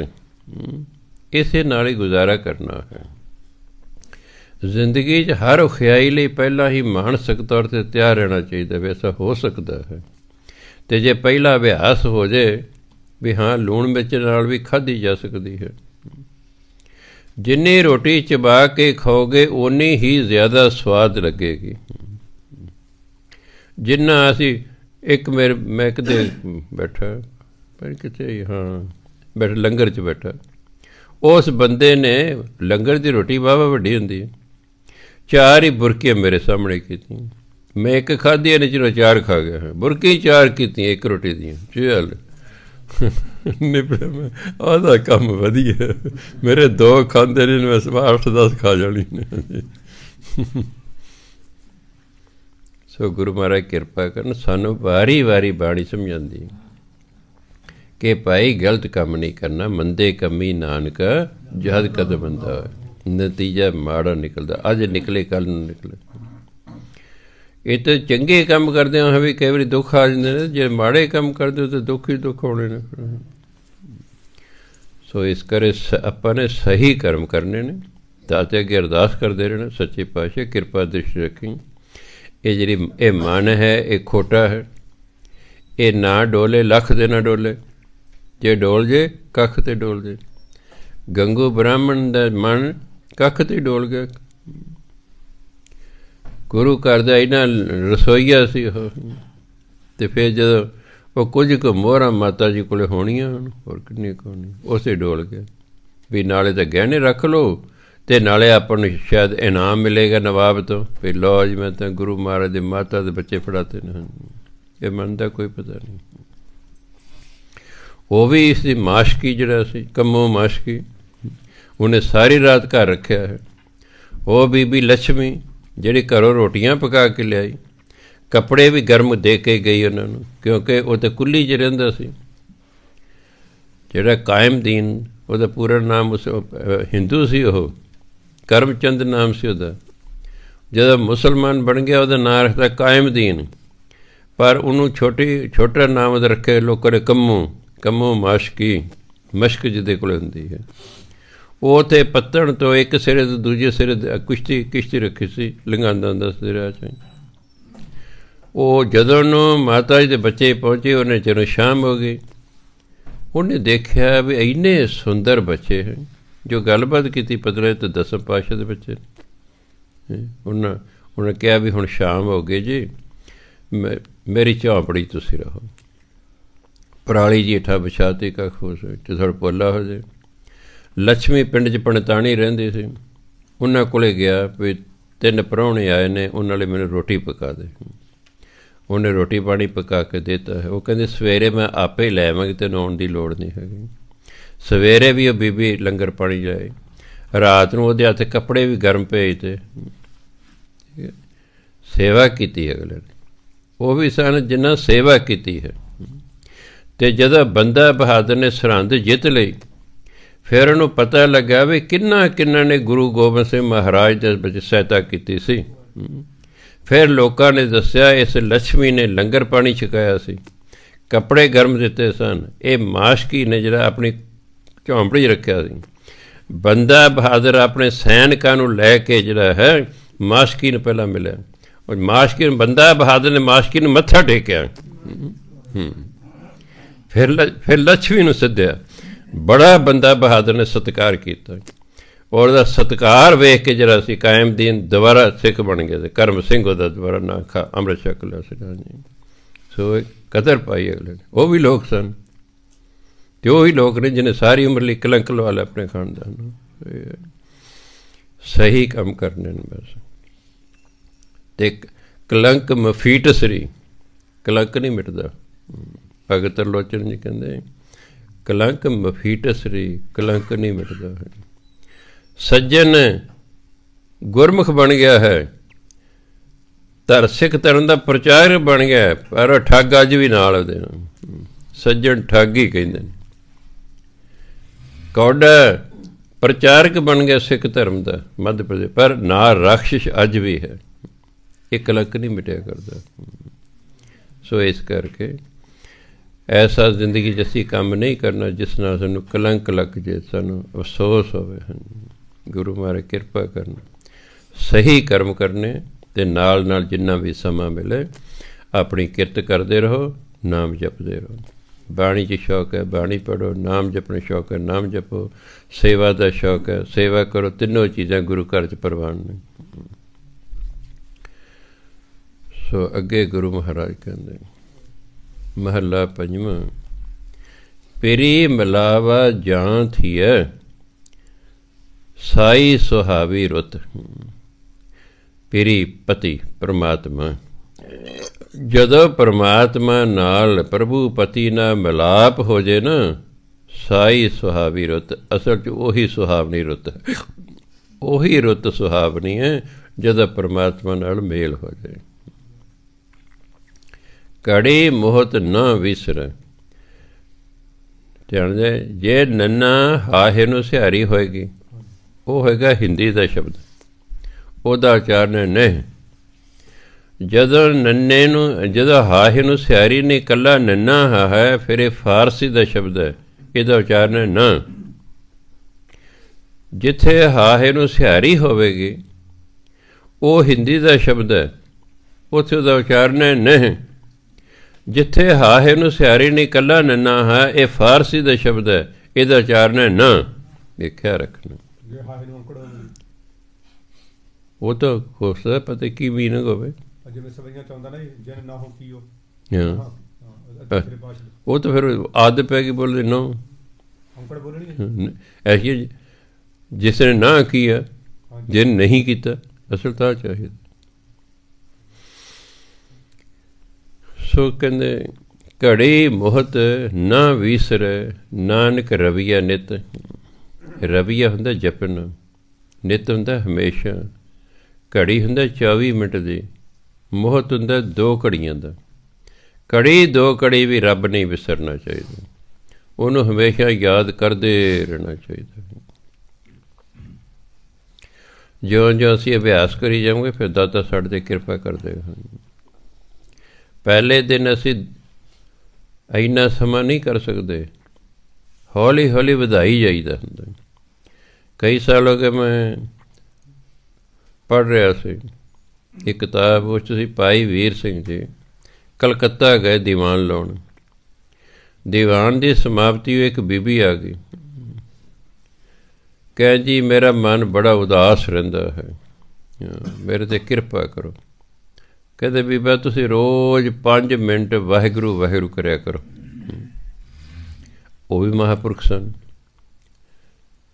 ਇਸੇ ਨਾਲ ਹੀ ਗੁਜ਼ਾਰਾ ਕਰਨਾ ਹੈ ਜ਼ਿੰਦਗੀ 'ਚ ਹਰ ਖਿਆਈ ਲਈ ਪਹਿਲਾਂ ਹੀ ਮਾਨਸਿਕ ਤੌਰ ਤੇ ਤਿਆਰ ਰਹਿਣਾ ਚਾਹੀਦਾ ਵੈਸਾ ਹੋ ਸਕਦਾ ਹੈ ਤੇ ਜੇ ਪਹਿਲਾ ਅਭਿਆਸ ਹੋ ਜੇ ਵੀ ਹਾਂ ਲੂਣ ਵਿੱਚ ਨਾਲ ਵੀ ਖਾਧੀ ਜਾ ਸਕਦੀ ਹੈ ਜਿੰਨੀ ਰੋਟੀ ਚਬਾ ਕੇ ਖਾਓਗੇ ਓਨੀ ਹੀ ਜ਼ਿਆਦਾ ਸਵਾਦ ਲੱਗੇਗੀ ਜਿੰਨਾ ਅਸੀਂ ਇੱਕ ਮੇਰੇ ਮੈਂ ਕਿਤੇ ਬੈਠਾ ਪਰ ਕਿਤੇ ਹਾਂ ਬੈਠ ਲੰਗਰ 'ਚ ਬੈਠਾ ਉਸ ਬੰਦੇ ਨੇ ਲੰਗਰ ਦੀ ਰੋਟੀ ਬਾਬਾ ਵੱਡੀ ਹੁੰਦੀ ਹੈ ਚਾਰ ਹੀ ਬੁਰਕੀਆਂ ਮੇਰੇ ਸਾਹਮਣੇ ਕੀਤੀਆਂ ਮੈਂ ਇੱਕ ਖਾਧੀ ਨੇ ਚਿਰੋ ਚਾਰ ਖਾ ਗਿਆ ਬੁਰਕੀ ਚਾਰ ਕੀਤੀ ਇੱਕ ਰੋਟੀ ਦੀ ਚਲ ਨਿਪਰੇ ਮੈਂ ਆਦਾ ਕੰਮ ਵਧੀਆ ਮੇਰੇ ਦੋ ਖਾਂਦੇ ਨੇ ਮੈਂ ਸਵਾ 8 ਖਾ ਜਾਣੀ ਨੇ ਸੋ ਗੁਰੂ ਮਹਾਰਾਜ ਕਿਰਪਾ ਕਰਨ ਸਾਨੂੰ ਵਾਰੀ-ਵਾਰੀ ਬਾਣੀ ਸਮਝਾਉਂਦੀ ਕਿ ਭਾਈ ਗਲਤ ਕੰਮ ਨਹੀਂ ਕਰਨਾ ਮੰਦੇ ਕੰਮੀ ਨਾਨਕ ਜਹਦ ਕਦ ਬੰਦਾ ਨਤੀਜਾ ਮਾੜਾ ਨਿਕਲਦਾ ਅੱਜ ਨਿਕਲੇ ਕੱਲ ਨੂੰ ਨਿਕਲੇ ਇਹ ਤੇ ਚੰਗੇ ਕੰਮ ਕਰਦੇ ਹੋ ਵੀ ਕਈ ਵਾਰੀ ਦੁੱਖ ਆ ਜਾਂਦੇ ਨੇ ਜੇ ਮਾੜੇ ਕੰਮ ਕਰਦੇ ਹੋ ਤਾਂ ਦੁੱਖ ਹੀ ਦੁੱਖ ਹੋਣੇ ਨੇ ਸੋ ਇਸ ਕਰੇ ਆਪਾਂ ਨੇ ਸਹੀ ਕਰਮ ਕਰਨੇ ਨੇ ਦਾਤੇ ਅਗੇ ਅਰਦਾਸ ਕਰਦੇ ਰਹਿਣਾ ਸੱਚੇ ਪਾਤਸ਼ਾਹ ਕਿਰਪਾ ਦ੍ਰਿਸ਼ ਰੱਖੀ ਇਹ ਜਿਹੜੀ ਇਹ ਮਨ ਹੈ ਇਹ ਖੋਟਾ ਹੈ ਇਹ ਨਾ ਡੋਲੇ ਲੱਖ ਦੇ ਨਾ ਡੋਲੇ ਜੇ ਡੋਲ ਜੇ ਕੱਖ ਤੇ ਡੋਲ ਜੇ ਗੰਗੂ ਬ੍ਰਾਹਮਣ ਦਾ ਮਨ ਕੱਖ ਤੇ ਡੋਲ ਗਿਆ ਗੁਰੂ ਘਰ ਦਾ ਇਹਨਾਂ ਰਸੋਈਆ ਸੀ ਉਹ ਤੇ ਫਿਰ ਜਦੋਂ ਉਹ ਕੁਝ ਕੁ ਮੋਹਰਾ ਮਾਤਾ ਜੀ ਕੋਲੇ ਹੋਣੀਆਂ ਹੋਰ ਕਿੰਨੀ ਕੋਣੀ ਉਸੇ ਡੋਲ ਕੇ ਵੀ ਨਾਲੇ ਤਾਂ ਗਹਿਣੇ ਰੱਖ ਲੋ ਤੇ ਨਾਲੇ ਆਪਾਂ ਨੂੰ ਸ਼ਾਇਦ ਇਨਾਮ ਮਿਲੇਗਾ ਨਵਾਬ ਤੋਂ ਵੀ ਲੋ ਜੀ ਮੈਂ ਤਾਂ ਗੁਰੂ ਮਹਾਰਾਜ ਦੇ ਮਾਤਾ ਦੇ ਬੱਚੇ ਫੜਾਤੇ ਨੇ ਇਹ ਮਨ ਦਾ ਕੋਈ ਪਤਾ ਨਹੀਂ ਉਹ ਵੀ ਇਸ ਦੀ ਮਾਸ਼ਕੀ ਜਿਹੜਾ ਸੀ ਕੰਮੋ ਮਾਸ਼ਕੀ ਉਹਨੇ ਸਾਰੀ ਰਾਤ ਘਰ ਰੱਖਿਆ ਹੈ ਉਹ ਬੀਬੀ ਲక్ష్ਮੀ ਜਿਹੜੀ ਘਰੋਂ ਰੋਟੀਆਂ ਪਕਾ ਕੇ ਲਿਆਈ ਕੱਪੜੇ ਵੀ ਗਰਮ ਦੇ ਕੇ ਗਈ ਉਹਨਾਂ ਨੂੰ ਕਿਉਂਕਿ ਉਹ ਤੇ ਕੁੱਲੀ ਚ ਰਹਿੰਦਾ ਸੀ ਜਿਹੜਾ ਕਾਇਮ ਦੀਨ ਉਹਦਾ ਪੂਰਾ ਨਾਮ ਉਸ ਹਿੰਦੂ ਸੀ ਉਹ ਕਰਮਚੰਦ ਨਾਮ ਸੀ ਉਹਦਾ ਜਦੋਂ ਮੁਸਲਮਾਨ ਬਣ ਗਿਆ ਉਹਦਾ ਨਾਮ ਰੱਖਦਾ ਕਾਇਮ ਦੀਨ ਪਰ ਉਹਨੂੰ ਛੋਟੀ ਛੋਟਾ ਨਾਮ ਰੱਖੇ ਲੋਕਾਂ ਕੰਮੂ ਕੰਮੂ ਮਾਸ਼ਕੀ ਮਸ਼ਕ ਜਿਹਦੇ ਕੋਲ ਹੁੰਦੀ ਹੈ ਉਹ ਤੇ ਪੱਤਣ ਤੋਂ ਇੱਕ ਸਿਰੇ ਤੋਂ ਦੂਜੇ ਸਿਰੇ ਕੁਸ਼ਤੀ ਕਿਸ਼ਤੀ ਰੱਖੀ ਸੀ ਲੰਗਾਂਦਾਂ ਦਾ ਸਿਰਾ ਚ ਉਹ ਜਦੋਂ ਨੂੰ ਮਾਤਾ ਜੀ ਦੇ ਬੱਚੇ ਪਹੁੰਚੇ ਉਹਨੇ ਜਦੋਂ ਸ਼ਾਮ ਹੋ ਗਈ ਉਹਨੇ ਦੇਖਿਆ ਵੀ ਇੰਨੇ ਸੁੰਦਰ ਬੱਚੇ ਹਨ ਜੋ ਗੱਲਬਾਤ ਕੀਤੀ ਪਤਲੇ ਤੇ ਦਸਮ ਪਾਸ਼ਾ ਦੇ ਬੱਚੇ ਉਹਨਾਂ ਉਹਨਾਂ ਕਿਹਾ ਵੀ ਹੁਣ ਸ਼ਾਮ ਹੋ ਗਈ ਜੀ ਮੇਰੀ ਝੌਂਪੜੀ ਤੁਸੀਂ ਰਹੋ ਪਰਾਲੀ ਜੀ ਜੀਠਾ ਵਿਛਾਤੇ ਕਾ ਖੋਸ ਤੇ ਥੋੜਾ ਪੋਲਾ ਹੋ ਜਾਏ ਲక్ష్ਮੀ ਪਿੰਡ 'ਚ ਪਣਤਾਣੀ ਰਹਿੰਦੇ ਸੀ ਉਹਨਾਂ ਕੋਲੇ ਗਿਆ ਵੀ ਤਿੰਨ ਪਰੌਣੇ ਆਏ ਨੇ ਉਹਨਾਂ ਲਈ ਮੈਨੂੰ ਰੋਟੀ ਪਕਾ ਦੇ ਉਹਨੇ ਰੋਟੀ ਪਾਣੀ ਪਕਾ ਕੇ ਦਿੱਤਾ ਉਹ ਕਹਿੰਦੇ ਸਵੇਰੇ ਮੈਂ ਆਪੇ ਲੈ ਆਵਾਂਗੀ ਤੇ ਨੌਣ ਦੀ ਲੋੜ ਨਹੀਂ ਹੈਗੀ ਸਵੇਰੇ ਵੀ ਉਹ ਬੀਬੀ ਲੰਗਰ ਪਾਣੀ ਜਾਏ ਰਾਤ ਨੂੰ ਉਹਦੇ ਹੱਥ ਕੱਪੜੇ ਵੀ ਗਰਮ ਭੇਜ ਤੇ ਸੇਵਾ ਕੀਤੀ ਅਗਲੇ ਨੇ ਉਹ ਵੀ ਸਨ ਜਿਨ੍ਹਾਂ ਸੇਵਾ ਕੀਤੀ ਹੈ ਤੇ ਜਦੋਂ ਬੰਦਾ ਬਹਾਦਰ ਨੇ ਸਰਹੰਦ ਜਿੱਤ ਲਈ ਫਿਰ ਉਹਨੂੰ ਪਤਾ ਲੱਗਾ ਵੀ ਕਿੰਨਾ ਕਿੰਨਾ ਨੇ ਗੁਰੂ ਗੋਬਿੰਦ ਸਿੰਘ ਮਹਾਰਾਜ ਦੇ ਵਿੱਚ ਸਹਾਇਤਾ ਕੀਤੀ ਸੀ ਫਿਰ ਲੋਕਾਂ ਨੇ ਦੱਸਿਆ ਇਸ ਲక్ష్ਮੀ ਨੇ ਲੰਗਰ ਪਾਣੀ ਛਕਾਇਆ ਸੀ ਕੱਪੜੇ ਗਰਮ ਦਿੱਤੇ ਸਨ ਇਹ ਮਾਸ਼ਕੀ ਨੇ ਜਿਹੜਾ ਆਪਣੀ ਝੌਂਪੜੀ ਰੱਖਿਆ ਸੀ ਬੰਦਾ ਬਹਾਦਰ ਆਪਣੇ ਸੈਨਿਕਾਂ ਨੂੰ ਲੈ ਕੇ ਜਿਹੜਾ ਹੈ ਮਾਸ਼ਕੀ ਨੂੰ ਪਹਿਲਾਂ ਮਿਲਿਆ ਔਰ ਮਾਸ਼ਕੀ ਨੂੰ ਬੰਦਾ ਬਹਾਦਰ ਨੇ ਮਾਸ਼ਕੀ ਨੂੰ ਮੱਥਾ ਟੇਕਿਆ ਫਿਰ ਫਿਰ ਲక్ష్ਮੀ ਨੂੰ ਸੱਦਿਆ ਬੜਾ ਬੰਦਾ ਬਹਾਦਰ ਨੇ ਸਤਿਕਾਰ ਕੀਤਾ ਔਰ ਦਾ ਸਤਿਕਾਰ ਵੇਖ ਕੇ ਜਿਹੜਾ ਸੀ ਕਾਇਮਦੀਨ ਦੁਬਾਰਾ ਸਿੱਖ ਬਣ ਗਿਆ ਤੇ ਕਰਮ ਸਿੰਘ ਉਹਦਾ ਦੁਬਾਰਾ ਨਾ ਖਾ ਅਮਰ ਛਕ ਲਿਆ ਸੀ ਜੀ ਸੋ ਕਦਰ ਪਾਈ ਅਗਲੇ ਉਹ ਵੀ ਲੋਕ ਸਨ ਤੇ ਉਹ ਹੀ ਲੋਕ ਨੇ ਜਿਨੇ ਸਾਰੀ ਉਮਰ ਲਈ ਕਲੰਕ ਲਵਾ ਲਿਆ ਆਪਣੇ ਖਾਨਦਾਨ ਨੂੰ ਸਹੀ ਕੰਮ ਕਰਨੇ ਨੇ ਬਸ ਤੇ ਕਲੰਕ ਮਫੀਟਸਰੀ ਕਲੰਕ ਨਹੀਂ ਮਿਟਦਾ ਭਗਤ ਲੋਚਨ ਜੀ ਕਹਿੰਦੇ ਕਲੰਕ ਮਫੀਟਸ ਰੀ ਕਲੰਕ ਨਹੀਂ ਮਿਟਦਾ ਹੈ ਸੱਜਣ ਗੁਰਮੁਖ ਬਣ ਗਿਆ ਹੈ ਤਰ ਸਿੱਖ ਧਰਮ ਦਾ ਪ੍ਰਚਾਰ ਬਣ ਗਿਆ ਪਰ ਠੱਗ ਅੱਜ ਵੀ ਨਾਲ ਉਹਦੇ ਸੱਜਣ ਠੱਗ ਹੀ ਕਹਿੰਦੇ ਨੇ ਕੌਡ ਪ੍ਰਚਾਰਕ ਬਣ ਗਿਆ ਸਿੱਖ ਧਰਮ ਦਾ ਮੱਧ ਪ੍ਰਦੇਸ਼ ਪਰ ਨਾ ਰਾਖਸ਼ ਅੱਜ ਵੀ ਹੈ ਇਹ ਕਲੰਕ ਨਹੀਂ ਮਿਟਿਆ ਕਰਦਾ ਸੋ ਇਸ ਕਰਕੇ ਐਸਾ ਜ਼ਿੰਦਗੀ ਜਿਸੀ ਕੰਮ ਨਹੀਂ ਕਰਨਾ ਜਿਸ ਨਾਲ ਸਾਨੂੰ ਕਲੰਕ ਲੱਗ ਜੇ ਸਾਨੂੰ ਅਫਸੋਸ ਹੋਵੇ ਗੁਰੂ ਮਹਾਰਾਜ ਕਿਰਪਾ ਕਰਨ ਸਹੀ ਕਰਮ ਕਰਨੇ ਤੇ ਨਾਲ ਨਾਲ ਜਿੰਨਾ ਵੀ ਸਮਾਂ ਮਿਲੇ ਆਪਣੀ ਕਿਰਤ ਕਰਦੇ ਰਹੋ ਨਾਮ ਜਪਦੇ ਰਹੋ ਬਾਣੀ 'ਚ ਸ਼ੌਕ ਹੈ ਬਾਣੀ ਪੜੋ ਨਾਮ ਜਪਣੇ ਸ਼ੌਕ ਹੈ ਨਾਮ ਜਪੋ ਸੇਵਾ ਦਾ ਸ਼ੌਕ ਹੈ ਸੇਵਾ ਕਰੋ ਤਿੰਨੋਂ ਚੀਜ਼ਾਂ ਗੁਰੂ ਘਰ 'ਚ ਪ੍ਰਵਾਨ ਨੇ ਸੋ ਅੱਗੇ ਗੁਰੂ ਮਹਾਰਾਜ ਕਹਿੰਦੇ ਮਹੱਲਾ ਪੰਜਵਾਂ ਪੇਰੀ ਮਲਾਵਾ ਜਾਂ ਥੀਐ ਸਾਈ ਸੁਹਾਵੀ ਰੁੱਤ ਪੇਰੀ ਪਤੀ ਪ੍ਰਮਾਤਮਾ ਜਦੋਂ ਪ੍ਰਮਾਤਮਾ ਨਾਲ ਪ੍ਰਭੂ ਪਤੀ ਨਾਲ ਮਿਲਾਪ ਹੋ ਜੇ ਨਾ ਸਾਈ ਸੁਹਾਵੀ ਰੁੱਤ ਅਸਲ 'ਚ ਉਹੀ ਸੁਹਾਵਣੀ ਰੁੱਤ ਉਹੀ ਰੁੱਤ ਸੁਹਾਵਣੀ ਹੈ ਜਦੋਂ ਪ੍ਰਮਾਤਮਾ ਨਾਲ ਮੇਲ ਹੋ ਜਾਏ ਕੜੇ ਮੋਹਤ ਨਾ ਵਿਸਰ ਦੇ ਜੇ ਨੰਨਾ ਹਾਹੇ ਨੂੰ ਸਿਹਾਰੀ ਹੋਏਗੀ ਉਹ ਹੋਏਗਾ ਹਿੰਦੀ ਦਾ ਸ਼ਬਦ ਉਹਦਾ ਉਚਾਰਨ ਨਹੀਂ ਜਦੋਂ ਨੰਨੇ ਨੂੰ ਜਦੋਂ ਹਾਹੇ ਨੂੰ ਸਿਹਾਰੀ ਨਹੀਂ ਕੱਲਾ ਨੰਨਾ ਹਾ ਹੈ ਫਿਰ ਇਹ ਫਾਰਸੀ ਦਾ ਸ਼ਬਦ ਹੈ ਇਹਦਾ ਉਚਾਰਨ ਨਾ ਜਿੱਥੇ ਹਾਹੇ ਨੂੰ ਸਿਹਾਰੀ ਹੋਵੇਗੀ ਉਹ ਹਿੰਦੀ ਦਾ ਸ਼ਬਦ ਹੈ ਉੱਥੇ ਦਾ ਉਚਾਰਨ ਨਹੀਂ ਜਿੱਥੇ ਹਾਹੇ ਨੂੰ ਸਿਆਰੀ ਨਹੀਂ ਕੱਲਾ ਨੰਨਾ ਹੈ ਇਹ ਫਾਰਸੀ ਦਾ ਸ਼ਬਦ ਹੈ ਇਹਦਾ ਉਚਾਰਨ ਹੈ ਨਾ ਦੇਖਿਆ ਰੱਖਣਾ ਉਹ ਤਾਂ ਕੋਸਾ ਪਤਾ ਕੀ ਨਾ ਹੋਵੇ ਮੈਂ ਸਵਈਆਂ ਚਾਹੁੰਦਾ ਨਾ ਜਨ ਨਾ ਹੋ ਉਹ ਹਾਂ ਉਹ ਤਾਂ ਫਿਰ ਆਦ ਪੈ ਗਈ ਬੋਲਦੇ ਨਾ ਅੰਕੜ ਬੋਲਣੀ ਐਸੀ ਜਿਸ ਨੇ ਨਾ ਕੀਆ ਜੇ ਨਹੀਂ ਕੀਤਾ ਅਸਲ ਤਾਂ ਚਾਹੀਦਾ ਸੋ ਕਹਿੰਦੇ ਘੜੀ ਮੋਹਤ ਨਾ ਵਿਸਰ ਨਾਨਕ ਰਵਿਆ ਨਿਤ ਰਵਿਆ ਹੁੰਦਾ ਜਪਨ ਨਿਤ ਹੁੰਦਾ ਹਮੇਸ਼ਾ ਘੜੀ ਹੁੰਦਾ 24 ਮਿੰਟ ਦੀ ਮੋਹਤ ਹੁੰਦਾ ਦੋ ਘੜੀਆਂ ਦਾ ਘੜੀ ਦੋ ਘੜੀ ਵੀ ਰੱਬ ਨਹੀਂ ਵਿਸਰਨਾ ਚਾਹੀਦਾ ਉਹਨੂੰ ਹਮੇਸ਼ਾ ਯਾਦ ਕਰਦੇ ਰਹਿਣਾ ਚਾਹੀਦਾ ਜਿਉਂ ਜਿਉਂ ਅਸੀਂ ਅਭਿਆਸ ਕਰੀ ਜਾਵਾਂਗੇ ਫਿਰ ਦਾਤਾ ਸਾਡੇ ਤੇ ਕਿਰਪਾ ਕਰਦੇ ਹੋਣਗੇ ਪਹਿਲੇ ਦਿਨ ਅਸੀਂ ਇੰਨਾ ਸਮਾਂ ਨਹੀਂ ਕਰ ਸਕਦੇ ਹੌਲੀ ਹੌਲੀ ਵਧਾਈ ਜਾਈਦਾ ਹੁੰਦਾ ਕਈ ਸਾਲ ਹੋ ਗਏ ਮੈਂ ਪੜ ਰਿਹਾ ਸੀ ਇੱਕ ਕਿਤਾਬ ਉਸ ਤੁਸੀਂ ਪਾਈ ਵੀਰ ਸਿੰਘ ਜੀ ਕਲਕੱਤਾ ਗਏ ਦੀਵਾਨ ਲਾਉਣ ਦੀਵਾਨ ਦੀ ਸਮਾਪਤੀ ਉਹ ਇੱਕ ਬੀਬੀ ਆ ਗਈ ਕਹਿੰਦੀ ਮੇਰਾ ਮਨ ਬੜਾ ਉਦਾਸ ਰਹਿੰਦਾ ਹੈ ਮੇਰੇ ਤੇ ਕਿਰਪਾ ਕਰੋ ਕਹਿੰਦੇ ਬੀਬਾ ਤੁਸੀਂ ਰੋਜ਼ 5 ਮਿੰਟ ਵਾਹਿਗੁਰੂ ਵਾਹਿਗੁਰੂ ਕਰਿਆ ਕਰੋ ਉਹ ਵੀ ਮਹਾਪੁਰਖ ਸਨ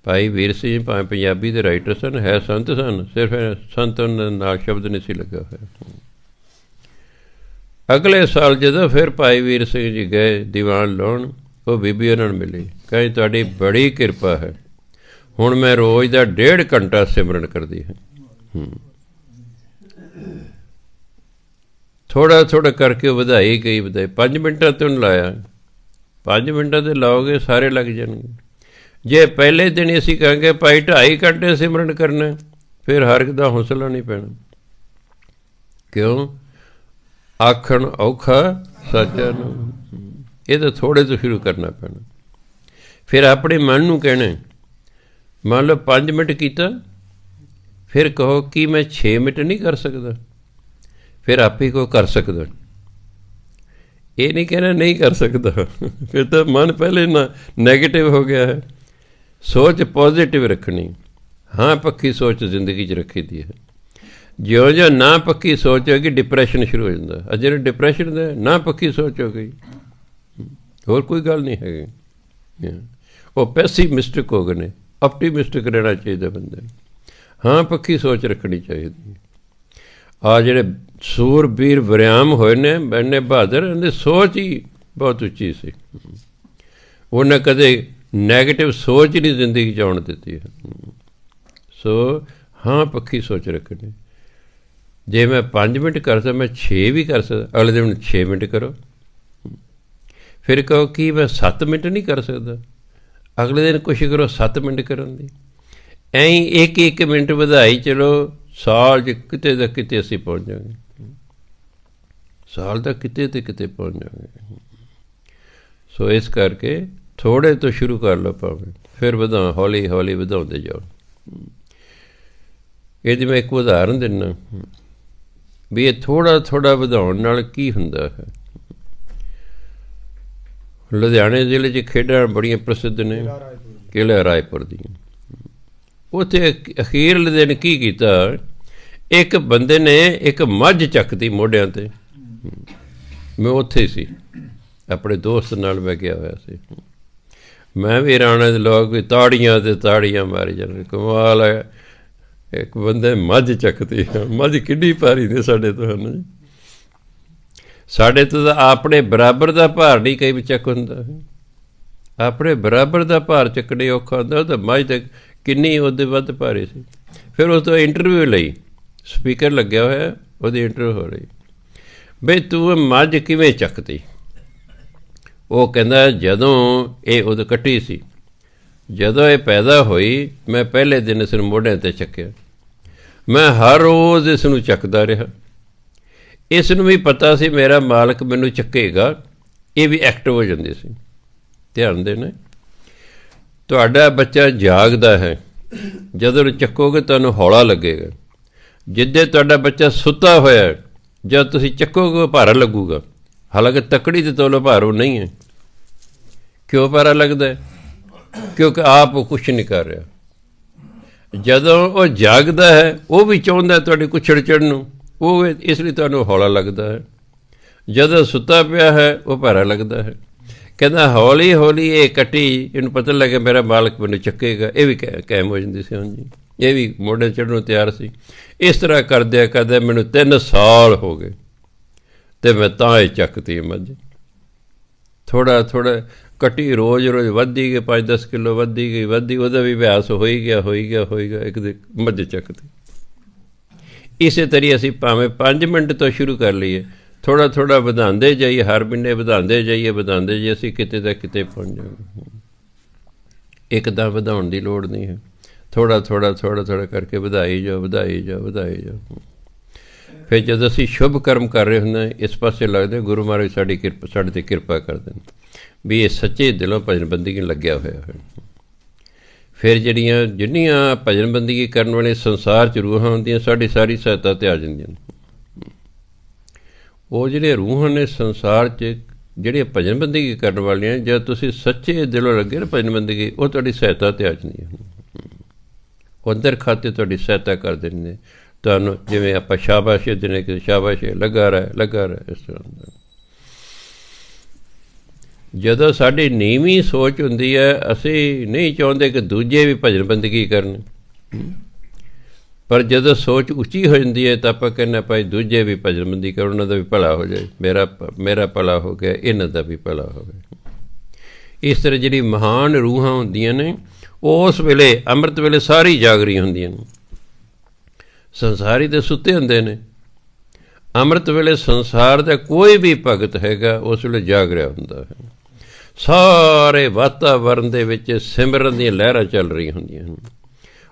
ਭਾਈ ਵੀਰ ਸਿੰਘ ਭਾਵੇਂ ਪੰਜਾਬੀ ਦੇ ਰਾਈਟਰ ਸਨ ਹੈ ਸੰਤ ਸਨ ਸਿਰਫ ਸੰਤਨ ਨਾਲ ਸ਼ਬਦ ਨਹੀਂ ਸੀ ਲੱਗਾ ਹੋਇਆ ਅਗਲੇ ਸਾਲ ਜਦੋਂ ਫਿਰ ਭਾਈ ਵੀਰ ਸਿੰਘ ਜੀ ਗਏ ਦੀਵਾਨ ਲਾਉਣ ਉਹ ਬੀਬੀ ਉਹਨਾਂ ਨੂੰ ਮਿਲੀ ਕਹੇ ਤੁਹਾਡੀ ਬੜੀ ਕਿਰਪਾ ਹੈ ਹੁਣ ਮੈਂ ਰੋਜ਼ ਦਾ ਡੇਢ ਘੰਟਾ ਸਿਮਰਨ ਕਰਦੀ ਹਾਂ ਹੂੰ ਥੋੜਾ ਥੋੜਾ ਕਰਕੇ ਵਧਾਈ ਗਈ ਵਧਾਈ 5 ਮਿੰਟਾਂ ਤੇ ਉਹਨੂੰ ਲਾਇਆ 5 ਮਿੰਟਾਂ ਤੇ ਲਾਓਗੇ ਸਾਰੇ ਲੱਗ ਜਾਣਗੇ ਜੇ ਪਹਿਲੇ ਦਿਨ ਹੀ ਅਸੀਂ ਕਹਾਂਗੇ ਭਾਈ ਢਾਈ ਘੰਟੇ ਸਿਮਰਨ ਕਰਨਾ ਫਿਰ ਹਰ ਇੱਕ ਦਾ ਹੌਸਲਾ ਨਹੀਂ ਪੈਣਾ ਕਿਉਂ ਆਖਣ ਔਖਾ ਸੱਚਾ ਨੂੰ ਇਹ ਤਾਂ ਥੋੜੇ ਤੋਂ ਸ਼ੁਰੂ ਕਰਨਾ ਪੈਣਾ ਫਿਰ ਆਪਣੇ ਮਨ ਨੂੰ ਕਹਿਣਾ ਮੰਨ ਲਓ 5 ਮਿੰਟ ਕੀਤਾ ਫਿਰ ਕਹੋ ਕਿ ਮੈਂ 6 ਮਿੰਟ ਨਹੀਂ ਕਰ ਸਕਦਾ ਫਿਰ ਆਪੇ ਕੋਈ ਕਰ ਸਕਦਾ ਇਹ ਨਹੀਂ ਕਹਿਣਾ ਨਹੀਂ ਕਰ ਸਕਦਾ ਫਿਰ ਤਾਂ ਮਨ ਪਹਿਲੇ ਨਾ 네ਗੇਟਿਵ ਹੋ ਗਿਆ ਹੈ ਸੋਚ ਪੋਜ਼ਿਟਿਵ ਰੱਖਣੀ ਹਾਂ ਪੱਕੀ ਸੋਚ ਜ਼ਿੰਦਗੀ 'ਚ ਰੱਖੀਦੀ ਹੈ ਜਿਉਂ ਜਿਉਂ ਨਾ ਪੱਕੀ ਸੋਚ ਹੋਗੀ ਡਿਪਰੈਸ਼ਨ ਸ਼ੁਰੂ ਹੋ ਜਾਂਦਾ ਅ ਜਿਹੜਾ ਡਿਪਰੈਸ਼ਨ ਦੇ ਨਾ ਪੱਕੀ ਸੋਚ ਹੋ ਗਈ ਹੋਰ ਕੋਈ ਗੱਲ ਨਹੀਂ ਹੈਗੀ ਉਹ ਪੈਸੀਮਿਸਟਿਕ ਹੋ ਗਏ ਨੇ ਆਪਟੀਮਿਸਟਿਕ ਰਹਿਣਾ ਚਾਹੀਦਾ ਬੰਦੇ ਹਾਂ ਪੱਕੀ ਸੋਚ ਰੱਖਣੀ ਚਾਹੀਦੀ ਆ ਜਿਹੜੇ ਸੂਰਬੀਰ ਵਿਰਿਆਮ ਹੋਏ ਨੇ ਬੰਨੇ ਬਹਾਦਰ ਇਹਦੀ ਸੋਚ ਹੀ ਬਹੁਤ ਉੱਚੀ ਸੀ ਉਹਨੇ ਕਦੇ 네ਗੇਟਿਵ ਸੋਚ ਨਹੀਂ ਜ਼ਿੰਦਗੀ ਚ ਆਉਣ ਦਿੱਤੀ ਸੋ ਹਾਂ ਪੱਕੀ ਸੋਚ ਰੱਖਣੀ ਜੇ ਮੈਂ 5 ਮਿੰਟ ਕਰ ਸਕਦਾ ਮੈਂ 6 ਵੀ ਕਰ ਸਕਦਾ ਅਗਲੇ ਦਿਨ 6 ਮਿੰਟ ਕਰੋ ਫਿਰ ਕਹੋ ਕਿ ਮੈਂ 7 ਮਿੰਟ ਨਹੀਂ ਕਰ ਸਕਦਾ ਅਗਲੇ ਦਿਨ ਕੋਸ਼ਿਸ਼ ਕਰੋ 7 ਮਿੰਟ ਕਰਨ ਦੀ ਐਂ ਇੱਕ ਇੱਕ ਮਿੰਟ ਵਧਾਈ ਚਲੋ ਸਾਲ ਜਿੱਤੇ ਦਾ ਕਿਤੇ ਅਸੀਂ ਪਹੁੰਚ ਜਾਵਾਂਗੇ ਸਾਲ ਦਾ ਕਿਤੇ ਤੇ ਕਿਤੇ ਪਹੁੰਚ ਜਾਗੇ ਸੋ ਇਸ ਕਰਕੇ ਥੋੜੇ ਤੋਂ ਸ਼ੁਰੂ ਕਰ ਲਓ ਭਾਵੇਂ ਫਿਰ ਵਧਾ ਹੌਲੀ ਹੌਲੀ ਵਧਾਉਂਦੇ ਜਾਓ ਇਹਦੇ ਮੈਂ ਇੱਕ ਉਦਾਹਰਨ ਦਿੰਨਾ ਵੀ ਇਹ ਥੋੜਾ ਥੋੜਾ ਵਧਾਉਣ ਨਾਲ ਕੀ ਹੁੰਦਾ ਹੈ ਲੁਧਿਆਣੇ ਜ਼ਿਲ੍ਹੇ 'ਚ ਖੇਡਾਂ ਬੜੀਆਂ ਪ੍ਰਸਿੱਧ ਨੇ ਕਿਲੇ ਰਾਏਪੁਰ ਦੀ ਉਥੇ ਅਖੀਰਲੇ ਦਿਨ ਕੀ ਕੀਤਾ ਇੱਕ ਬੰਦੇ ਨੇ ਇੱਕ ਮੱਝ ਚੱਕਦੀ ਮੋਢਿਆਂ ਤੇ ਮੈਂ ਉੱਥੇ ਸੀ ਆਪਣੇ ਦੋਸਤ ਨਾਲ ਮੈਂ ਗਿਆ ਹੋਇਆ ਸੀ ਮੈਂ ਵੀ ਰਾਣਾ ਦੇ ਲੋਕ ਵੀ ਤਾੜੀਆਂ ਤੇ ਤਾੜੀਆਂ ਮਾਰੀ ਜਾਂਦੇ ਕਮਾਲ ਹੈ ਇੱਕ ਬੰਦੇ ਮੱਝ ਚੱਕਦੀ ਮੱਝ ਕਿੱਡੀ ਭਾਰੀ ਨੇ ਸਾਡੇ ਤੋਂ ਹਨ ਸਾਡੇ ਤੋਂ ਤਾਂ ਆਪਣੇ ਬਰਾਬਰ ਦਾ ਭਾਰ ਨਹੀਂ ਕਈ ਚੱਕ ਹੁੰਦਾ ਆਪਣੇ ਬਰਾਬਰ ਦਾ ਭਾਰ ਚੱਕਣੇ ਔਖਾ ਹੁੰਦਾ ਤਾਂ ਮੱਝ ਤੱਕ ਕਿੰਨੀ ਉਹਦੇ ਵੱਧ ਭਾਰੀ ਸੀ ਫਿਰ ਉਸ ਤੋਂ ਇੰਟਰਵਿਊ ਲਈ ਸਪੀਕਰ ਲੱਗਿਆ ਹੋਇਆ ਉਹਦੀ ਇੰਟਰਵਿਊ ਹੋ ਰਹੀ ਬਈ ਤੂੰ ਮੱਝ ਕਿਵੇਂ ਚੱਕਦੀ ਉਹ ਕਹਿੰਦਾ ਜਦੋਂ ਇਹ ਉਦ ਕੱਟੀ ਸੀ ਜਦੋਂ ਇਹ ਪੈਦਾ ਹੋਈ ਮੈਂ ਪਹਿਲੇ ਦਿਨ ਇਸ ਨੂੰ ਮੋਢਿਆਂ ਤੇ ਚੱਕਿਆ ਮੈਂ ਹਰ ਰੋਜ਼ ਇਸ ਨੂੰ ਚੱਕਦਾ ਰਿਹਾ ਇਸ ਨੂੰ ਵੀ ਪਤਾ ਸੀ ਮੇਰਾ ਮਾਲਕ ਮੈਨੂੰ ਚੱਕੇਗਾ ਇਹ ਵੀ ਐਕਟਿਵ ਹੋ ਜਾਂਦੀ ਸੀ ਧਿਆਨ ਦੇਣਾ ਤੁਹਾਡਾ ਬੱਚਾ ਜਾਗਦਾ ਹੈ ਜਦੋਂ ਚੱਕੋਗੇ ਤੁਹਾਨੂੰ ਹੌਲਾ ਲੱਗੇਗਾ ਜਿੱਦੇ ਤੁਹਾਡਾ ਬੱਚਾ ਸੁੱਤਾ ਹੋਇਆ ਹੈ ਜਦ ਤੁਸੀਂ ਚੱਕੋਗੇ ਭਾਰਾ ਲੱਗੂਗਾ ਹਾਲਾਂਕਿ ਤਕੜੀ ਤੇ ਤੋਲੇ ਭਾਰੂ ਨਹੀਂ ਹੈ ਕਿਉਂ ਭਾਰਾ ਲੱਗਦਾ ਕਿਉਂਕਿ ਆਪ ਕੁਝ ਨਹੀਂ ਕਰ ਰਿਹਾ ਜਦੋਂ ਉਹ ਜਾਗਦਾ ਹੈ ਉਹ ਵੀ ਚਾਹੁੰਦਾ ਤੁਹਾਡੇ ਕੁਛੜ ਚੜਨ ਨੂੰ ਉਹ ਇਸ ਲਈ ਤੁਹਾਨੂੰ ਹੌਲਾ ਲੱਗਦਾ ਹੈ ਜਦੋਂ ਸੁੱਤਾ ਪਿਆ ਹੈ ਉਹ ਭਾਰਾ ਲੱਗਦਾ ਹੈ ਕਹਿੰਦਾ ਹੌਲੀ ਹੌਲੀ ਇਹ ਕੱਟੀ ਇਹਨੂੰ ਪਤਾ ਲੱਗੇ ਮੇਰਾ ਮਾਲਕ ਮੈਨੂੰ ਚੱਕੇਗਾ ਇਹ ਵੀ ਕਾਇਮ ਹੋ ਜਾਂਦੀ ਸੀ ਜੀ ਇਹ ਵੀ ਮੋਢੇ ਚੜਨੋਂ ਤਿਆਰ ਸੀ ਇਸ ਤਰ੍ਹਾਂ ਕਰਦਿਆ ਕਰਦੇ ਮੈਨੂੰ 3 ਸਾਲ ਹੋ ਗਏ ਤੇ ਮੈਂ ਤਾਂ ਇਹ ਚੱਕਤੀ ਮੱਝ ਥੋੜਾ ਥੋੜਾ ਕਟੀ ਰੋਜ਼ ਰੋਜ਼ ਵੱਧਦੀ ਗਈ 5-10 ਕਿਲੋ ਵੱਧਦੀ ਗਈ ਵੱਧਦੀ ਉਹਦਾ ਵੀ ਅਭਿਆਸ ਹੋ ਹੀ ਗਿਆ ਹੋ ਹੀ ਗਿਆ ਹੋ ਹੀ ਗਿਆ ਇੱਕ ਦੇ ਮੱਝ ਚੱਕਤੀ ਇਸੇ ਤਰੀ ਅਸੀਂ ਭਾਵੇਂ 5 ਮਿੰਟ ਤੋਂ ਸ਼ੁਰੂ ਕਰ ਲਈਏ ਥੋੜਾ ਥੋੜਾ ਵਧਾਉਂਦੇ ਜਾਈਏ ਹਰ ਮਹੀਨੇ ਵਧਾਉਂਦੇ ਜਾਈਏ ਵਧਾਉਂਦੇ ਜਾਈਏ ਅਸੀਂ ਕਿਤੇ ਦਾ ਕਿਤੇ ਪਹੁੰਚ ਜਾਵਾਂਗੇ ਇੱਕ ਦਾ ਵਧਾਉਣ ਦੀ ਲੋੜ ਨਹੀਂ ਹੈ ਥੋੜਾ ਥੋੜਾ ਥੋੜਾ ਥੋੜਾ ਕਰਕੇ ਵਧਾਈ ਜਾਓ ਵਧਾਈ ਜਾਓ ਵਧਾਈ ਜਾਓ ਫਿਰ ਜਦ ਅਸੀਂ ਸ਼ੁਭ ਕਰਮ ਕਰ ਰਹੇ ਹੁੰਦੇ ਇਸ ਪਾਸੇ ਲੱਗਦੇ ਗੁਰੂ ਮਹਾਰਾਜ ਸਾਡੀ ਕਿਰਪਾ ਸਾਡੇ ਤੇ ਕਿਰਪਾ ਕਰਦੇ ਨੇ ਵੀ ਇਹ ਸੱਚੇ ਦਿਲੋਂ ਭਜਨ ਬੰਦਗੀ ਲੱਗਿਆ ਹੋਇਆ ਹੈ ਫਿਰ ਜਿਹੜੀਆਂ ਜਿੰਨੀਆਂ ਭਜਨ ਬੰਦਗੀ ਕਰਨ ਵਾਲੇ ਸੰਸਾਰ ਚ ਰੂਹਾਂ ਹੁੰਦੀਆਂ ਸਾਡੀ ਸਾਰੀ ਸਹਾਇਤਾ ਤੇ ਆ ਜਾਂਦੀਆਂ ਉਹ ਜਿਹੜੇ ਰੂਹਾਂ ਨੇ ਸੰਸਾਰ ਚ ਜਿਹੜੇ ਭਜਨ ਬੰਦਗੀ ਕਰਨ ਵਾਲੇ ਨੇ ਜੇ ਤੁਸੀਂ ਸੱਚੇ ਦਿਲੋਂ ਲੱਗੇ ਨਾ ਭਜਨ ਬੰਦਗੀ ਉਹ ਤੁਹਾਡੀ ਸਹਾਇਤਾ ਤੇ ਆ ਜਾਂਦੀ ਹੈ ਅੰਦਰ ਖਾਤੇ ਤੁਹਾਡੀ ਸਹਾਇਤਾ ਕਰ ਦਿੰਦੇ ਨੇ ਤੁਹਾਨੂੰ ਜਿਵੇਂ ਆਪਾਂ ਸ਼ਾਬਾਸ਼ ਦਿਨੇ ਕਿ ਸ਼ਾਬਾਸ਼ ਲੱਗਾ ਰਹਿ ਲੱਗਾ ਰਹਿ ਇਸ ਤਰ੍ਹਾਂ ਜਦੋਂ ਸਾਡੀ ਨੀਵੀਂ ਸੋਚ ਹੁੰਦੀ ਹੈ ਅਸੀਂ ਨਹੀਂ ਚਾਹੁੰਦੇ ਕਿ ਦੂਜੇ ਵੀ ਭਜਨ ਬੰਦਗੀ ਕਰਨ ਪਰ ਜਦੋਂ ਸੋਚ ਉੱਚੀ ਹੋ ਜਾਂਦੀ ਹੈ ਤਾਂ ਆਪਾਂ ਕਹਿੰਦੇ ਭਾਈ ਦੂਜੇ ਵੀ ਭਜਨ ਬੰਦੀ ਕਰਨ ਉਹਨਾਂ ਦਾ ਵੀ ਭਲਾ ਹੋ ਜਾਏ ਮੇਰਾ ਮੇਰਾ ਭਲਾ ਹੋ ਗਿਆ ਇਹਨਾਂ ਦਾ ਵੀ ਭਲਾ ਹੋਵੇ ਇਸ ਤਰ੍ਹਾਂ ਜਿਹੜੀ ਮਹਾਨ ਰੂਹਾਂ ਹੁੰਦੀਆਂ ਨੇ ਉਸ ਵੇਲੇ ਅੰਮ੍ਰਿਤ ਵੇਲੇ ਸਾਰੀ ਜਾਗਰੀ ਹੁੰਦੀਆਂ ਨੇ ਸੰਸਾਰੀ ਤੇ ਸੁੱਤੇ ਹੁੰਦੇ ਨੇ ਅੰਮ੍ਰਿਤ ਵੇਲੇ ਸੰਸਾਰ ਦਾ ਕੋਈ ਵੀ ਭਗਤ ਹੈਗਾ ਉਸ ਵੇਲੇ ਜਾਗ ਰਿਹਾ ਹੁੰਦਾ ਹੈ ਸਾਰੇ ਵਾਤਾਵਰਣ ਦੇ ਵਿੱਚ ਸਿਮਰਨ ਦੀਆਂ ਲਹਿਰਾਂ ਚੱਲ ਰਹੀਆਂ ਹੁੰਦੀਆਂ ਹਨ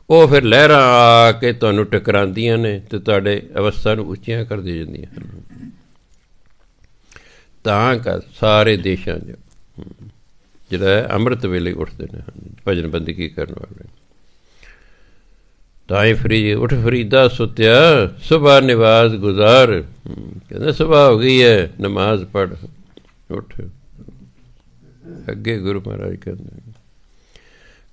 ਉਹ ਫਿਰ ਲਹਿਰਾਂ ਆ ਕੇ ਤੁਹਾਨੂੰ ਟਕਰਾਉਂਦੀਆਂ ਨੇ ਤੇ ਤੁਹਾਡੇ ਅਵਸਥਾ ਨੂੰ ਉੱਚੀਆਂ ਕਰ ਜਾਂਦੀਆਂ ਹਨ ਤਾਂ ਕਰ ਸਾਰੇ ਦੇਸ਼ਾਂ ਦੇ ਜਿਹੜਾ ਅੰਮ੍ਰਿਤ ਵੇਲੇ ਉੱਠਦੇ ਨੇ ਭਜਨ ਬੰਦਗੀ ਕਰਨ ਵਾਲੇ ਤਾਂ ਹੀ ਫਰੀ ਉੱਠ ਫਰੀਦਾ ਸੁਤਿਆ ਸਵੇਰ ਨਿਵਾਸ ਗੁਜ਼ਾਰ ਕਹਿੰਦੇ ਸਵੇਰ ਹੋ ਗਈ ਹੈ ਨਮਾਜ਼ ਪੜ ਉੱਠ ਅੱਗੇ ਗੁਰੂ ਮਹਾਰਾਜ ਕਹਿੰਦੇ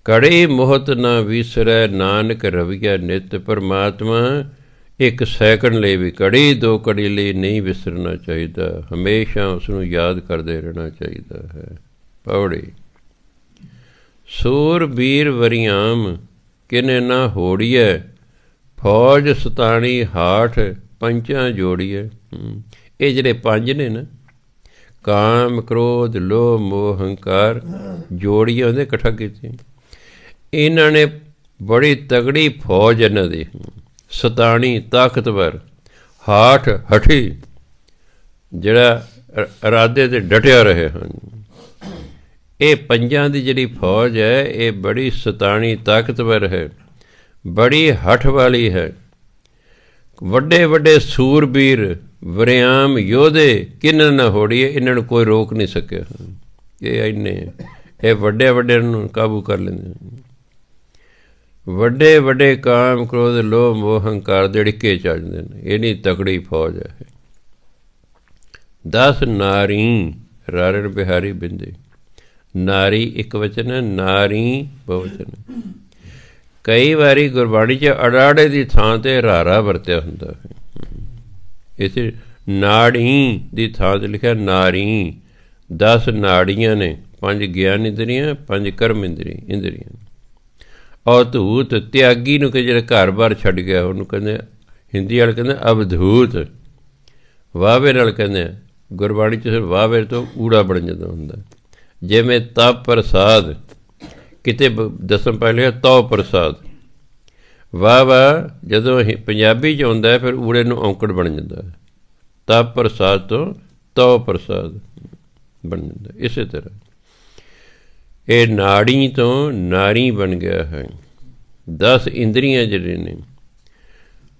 ਕੜੇ ਮੋਹਤ ਨਾ ਵਿਸਰੈ ਨਾਨਕ ਰਵਿਆ ਨਿਤ ਪਰਮਾਤਮਾ ਇੱਕ ਸੈਕਿੰਡ ਲਈ ਵੀ ਕੜੀ ਦੋ ਕੜੀ ਲਈ ਨਹੀਂ ਵਿਸਰਨਾ ਚਾਹੀਦਾ ਹਮੇਸ਼ਾ ਉਸ ਨੂੰ ਯਾਦ ਕਰਦੇ ਰਹਿਣਾ ਚਾਹੀਦਾ ਹੈ ਪੌੜੀ ਸੂਰ ਬੀਰ ਵਰਿਆਮ ਕਿਨੇ ਨਾ ਹੋੜੀਐ ਫੌਜ ਸਤਾਣੀ ਹਾਠ ਪੰਚਾਂ ਜੋੜੀਐ ਇਹ ਜਿਹੜੇ ਪੰਜ ਨੇ ਨਾ ਕਾਮ ਕ੍ਰੋਧ ਲੋਭ ਮੋਹ ਹੰਕਾਰ ਜੋੜੀਏ ਉਹਨੇ ਇਕੱਠਾ ਕੀਤੇ ਇਹਨਾਂ ਨੇ ਬੜੀ ਤਗੜੀ ਫੌਜ ਇਹਨਾਂ ਦੀ ਸਤਾਣੀ ਤਾਕਤਵਰ ਹਾਠ ਹਠੀ ਜਿਹੜਾ ਇਰਾਦੇ ਤੇ ਡਟਿਆ ਰਹੇ ਹਾਂ ਜੀ ਇਹ ਪੰਜਾਂ ਦੀ ਜਿਹੜੀ ਫੌਜ ਹੈ ਇਹ ਬੜੀ ਸਤਾਣੀ ਤਾਕਤਵਰ ਹੈ ਬੜੀ ਹਠ ਵਾਲੀ ਹੈ ਵੱਡੇ ਵੱਡੇ ਸੂਰਬੀਰ ਵਰਿਆਮ ਯੋਧੇ ਕਿੰਨ ਨਾ ਹੋੜੀਏ ਇਹਨਾਂ ਨੂੰ ਕੋਈ ਰੋਕ ਨਹੀਂ ਸਕਿਆ ਇਹ ਇੰਨੇ ਇਹ ਵੱਡੇ ਵੱਡੇ ਨੂੰ ਕਾਬੂ ਕਰ ਲੈਂਦੇ ਵੱਡੇ ਵੱਡੇ ਕਾਮ ਕ੍ਰੋਧ ਲੋਭ ਮੋਹ ਹੰਕਾਰ ਦੇ ਢਿੱਕੇ ਜਾਂਦੇ ਨੇ ਇਹਨੀ ਤਕੜੀ ਫੌਜ ਹੈ 10 ਨਾਰੀ ਰਾਰਣ ਬਿਹਾਰੀ ਬਿੰਦੇ ਨਾਰੀ ਇੱਕ ਵਚਨ ਹੈ ਨਾਰੀ ਬਹੁਵਚਨ ਹੈ ਕਈ ਵਾਰੀ ਗੁਰਬਾਣੀ 'ਚ ਅੜਾੜੇ ਦੀ ਥਾਂ ਤੇ ਰਾਰਾ ਵਰਤਿਆ ਹੁੰਦਾ ਹੈ ਇਥੇ ਨਾੜੀ ਦੀ ਥਾਂ ਤੇ ਲਿਖਿਆ ਨਾਰੀ 10 ਨਾੜੀਆਂ ਨੇ ਪੰਜ ਗਿਆਨ ਇੰਦਰੀਆਂ ਪੰਜ ਕਰਮ ਇੰਦਰੀ ਇੰਦਰੀਆਂ ਅਧੂਤ ਤਿਆਗੀ ਨੂੰ ਕਿ ਜਿਹੜਾ ਘਰ-ਬਾਰ ਛੱਡ ਗਿਆ ਉਹਨੂੰ ਕਹਿੰਦੇ ਹਿੰਦੀ ਵਾਲੇ ਕਹਿੰਦੇ ਅਬਧੂਤ ਵਾਵੇ ਨਾਲ ਕਹਿੰਦੇ ਗੁਰਬਾਣੀ ਚ ਸਿਰ ਵਾਵੇ ਤੋਂ ਊੜਾ ਬਣ ਜਾਂਦਾ ਹੁੰਦਾ ਜਿਵੇਂ ਤਪ ਪ੍ਰਸਾਦ ਕਿਤੇ ਦਸਮ ਪਹਿਲੇ ਤਉ ਪ੍ਰਸਾਦ ਵਾ ਵਾ ਜਦੋਂ ਪੰਜਾਬੀ ਚ ਹੁੰਦਾ ਫਿਰ ਊੜੇ ਨੂੰ ਔਂਕੜ ਬਣ ਜਾਂਦਾ ਤਪ ਪ੍ਰਸਾਦ ਤੋਂ ਤਉ ਪ੍ਰਸਾਦ ਬਣ ਜਾਂਦਾ ਇਸੇ ਤਰ੍ਹਾਂ ਇਹ ਨਾੜੀ ਤੋਂ ਨਾਰੀ ਬਣ ਗਿਆ ਹੈ 10 ਇੰਦਰੀਆਂ ਜਿਹੜੇ ਨੇ